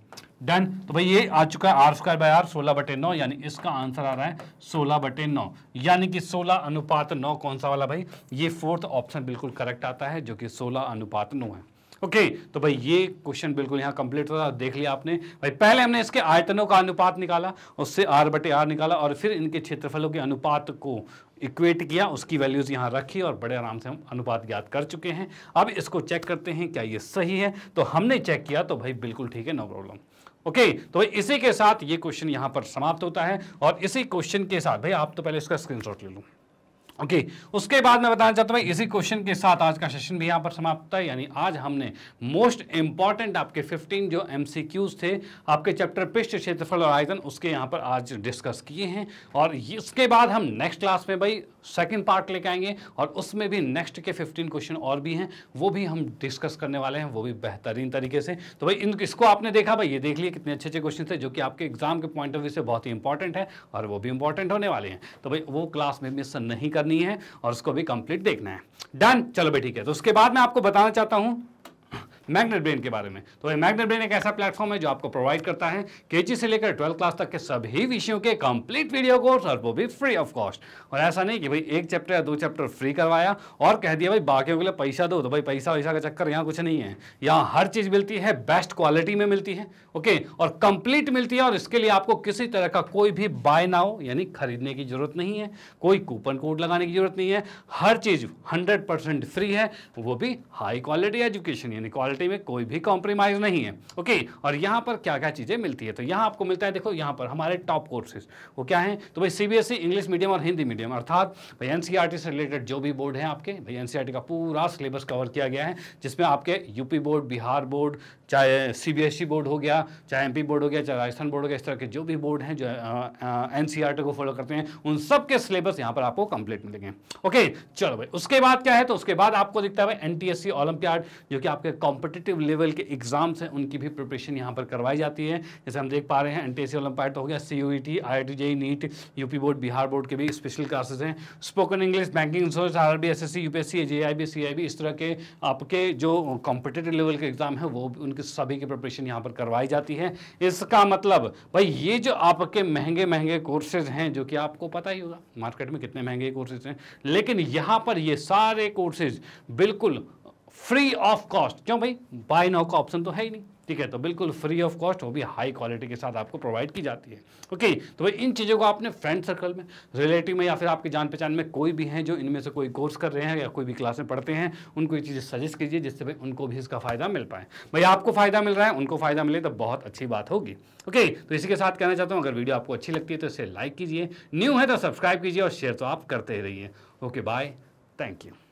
डन तो भाई ये आ चुका है आर स्क्वायर बाय आर सोलह बटे नौ यानी इसका आंसर आ रहा है सोलह बटे नौ यानी कि सोलह अनुपात नौ कौन सा वाला भाई ये फोर्थ ऑप्शन बिल्कुल करेक्ट आता है जो कि सोलह अनुपात नौ है ओके तो भाई ये क्वेश्चन बिल्कुल यहाँ कंप्लीट होता देख लिया आपने भाई पहले हमने इसके आयतनों का अनुपात निकाला उससे आर बटे आर निकाला और फिर इनके क्षेत्रफलों के अनुपात को इक्वेट किया उसकी वैल्यूज़ यहाँ रखी और बड़े आराम से हम अनुपात ज्ञात कर चुके हैं अब इसको चेक करते हैं क्या ये सही है तो हमने चेक किया तो भाई बिल्कुल ठीक है नो प्रॉब्लम ओके okay, तो इसी के साथ ये क्वेश्चन यहाँ पर समाप्त होता है और इसी क्वेश्चन के साथ भाई आप तो पहले इसका स्क्रीनशॉट ले लूँ ओके okay, उसके बाद मैं बताना चाहता हूँ इसी क्वेश्चन के साथ आज का सेशन भी यहाँ पर समाप्त है यानी आज हमने मोस्ट इंपॉर्टेंट आपके 15 जो एमसीक्यूज थे आपके चैप्टर पृष्ठ क्षेत्रफल और आयतन उसके यहाँ पर आज डिस्कस किए हैं और इसके बाद हम नेक्स्ट क्लास में भाई सेकेंड पार्ट लेके आएंगे और उसमें भी नेक्स्ट के 15 क्वेश्चन और भी हैं वो भी हम डिस्कस करने वाले हैं वो भी बेहतरीन तरीके से तो भाई इन इसको आपने देखा भाई ये देख लिए कितने अच्छे अच्छे क्वेश्चन थे जो कि आपके एग्जाम के पॉइंट ऑफ व्यू से बहुत ही इंपॉर्टेंट है और वो भी इंपॉर्टेंट होने वाले हैं तो भाई वो क्लास में मिस नहीं करनी है और उसको भी कंप्लीट देखना है डन चलो भाई ठीक है तो उसके बाद मैं आपको बताना चाहता हूँ मैग्नेट ब्रेन के बारे में तो ये मैग्नेट ब्रेन एक ऐसा प्लेटफॉर्म है जो आपको प्रोवाइड करता है के से लेकर ट्वेल्थ क्लास तक के सभी विषयों के कंप्लीट वीडियो कोर्स और वो भी फ्री ऑफ कॉस्ट और ऐसा नहीं कि भाई एक चैप्टर या दो चैप्टर फ्री करवाया और कह दिया भाई बाकियों के लिए पैसा दो तो भाई पैसा वैसा का चक्कर यहाँ कुछ नहीं है यहाँ हर चीज़ मिलती है बेस्ट क्वालिटी में मिलती है ओके और कंप्लीट मिलती है और इसके लिए आपको किसी तरह का कोई भी बाय नाउ यानी खरीदने की जरूरत नहीं है कोई कूपन कोड लगाने की जरूरत नहीं है हर चीज़ हंड्रेड फ्री है वो भी हाई क्वालिटी एजुकेशन यानी क्वालिटी क्वालिटी में कोई भी कॉम्प्रोमाइज नहीं है ओके और यहाँ पर क्या क्या चीज़ें मिलती है तो यहाँ आपको मिलता है देखो यहाँ पर हमारे टॉप कोर्सेज वो क्या है तो भाई सीबीएसई इंग्लिश मीडियम और हिंदी मीडियम अर्थात भाई एनसीईआरटी e से रिलेटेड जो भी बोर्ड है आपके भाई एनसीईआरटी e का पूरा सिलेबस कवर किया गया है जिसमें आपके यूपी बोर्ड बिहार बोर्ड चाहे सीबीएसई e बोर्ड हो गया चाहे एमपी बोर्ड हो गया चाहे राजस्थान बोर्ड हो गया इस तरह के जो भी बोर्ड हैं जो टी e को फॉलो करते हैं उन सब के सिलेबस यहाँ पर आपको कंप्लीट मिलेंगे ओके चलो भाई उसके बाद क्या है तो उसके बाद आपको दिखता है एनटीएससी ओलंपियाड जो कि आपके कॉम्पिटेटिव लेवल के एग्जाम्स हैं उनकी भी प्रिपरेशन यहाँ पर करवाई जाती है जैसे हम देख पा रहे हैं सी ओलंपियाड तो हो गया C T IIT JEE NEET UP board Bihar board के भी स्पेशल क्लासेस हैं spoken English banking J I B C I B इस तरह के आपके जो कॉम्पिटेटिव लेवल के एग्जाम है वो उनके की सभी की प्रिपरेशन यहाँ पर करवाई जाती है इसका मतलब भाई ये जो आपके महंगे महंगे कोर्सेज हैं जो कि आपको पता ही होगा मार्केट में कितने महंगे कोर्सेज हैं लेकिन यहाँ पर ये सारे कोर्सेज बिल्कुल फ्री ऑफ कॉस्ट क्यों भाई बाय नाउ का ऑप्शन तो है ही नहीं ठीक है तो बिल्कुल फ्री ऑफ कॉस्ट वो भी हाई क्वालिटी के साथ आपको प्रोवाइड की जाती है ओके तो भाई इन चीज़ों को आपने फ्रेंड सर्कल में रिलेटिव में या फिर आपके जान पहचान में कोई भी हैं जो इनमें से कोई कोर्स कर रहे हैं या कोई भी क्लास में पढ़ते हैं उनको ये चीज़ें सजेस्ट कीजिए जिससे भाई उनको भी इसका फ़ायदा मिल पाए भाई आपको फ़ायदा मिल रहा है उनको फ़ायदा मिले तो बहुत अच्छी बात होगी ओके तो इसी के साथ कहना चाहता हूँ अगर वीडियो आपको अच्छी लगती है तो इसे लाइक कीजिए न्यू है तो सब्सक्राइब कीजिए और शेयर तो आप करते ही रहिए ओके बाय थैंक यू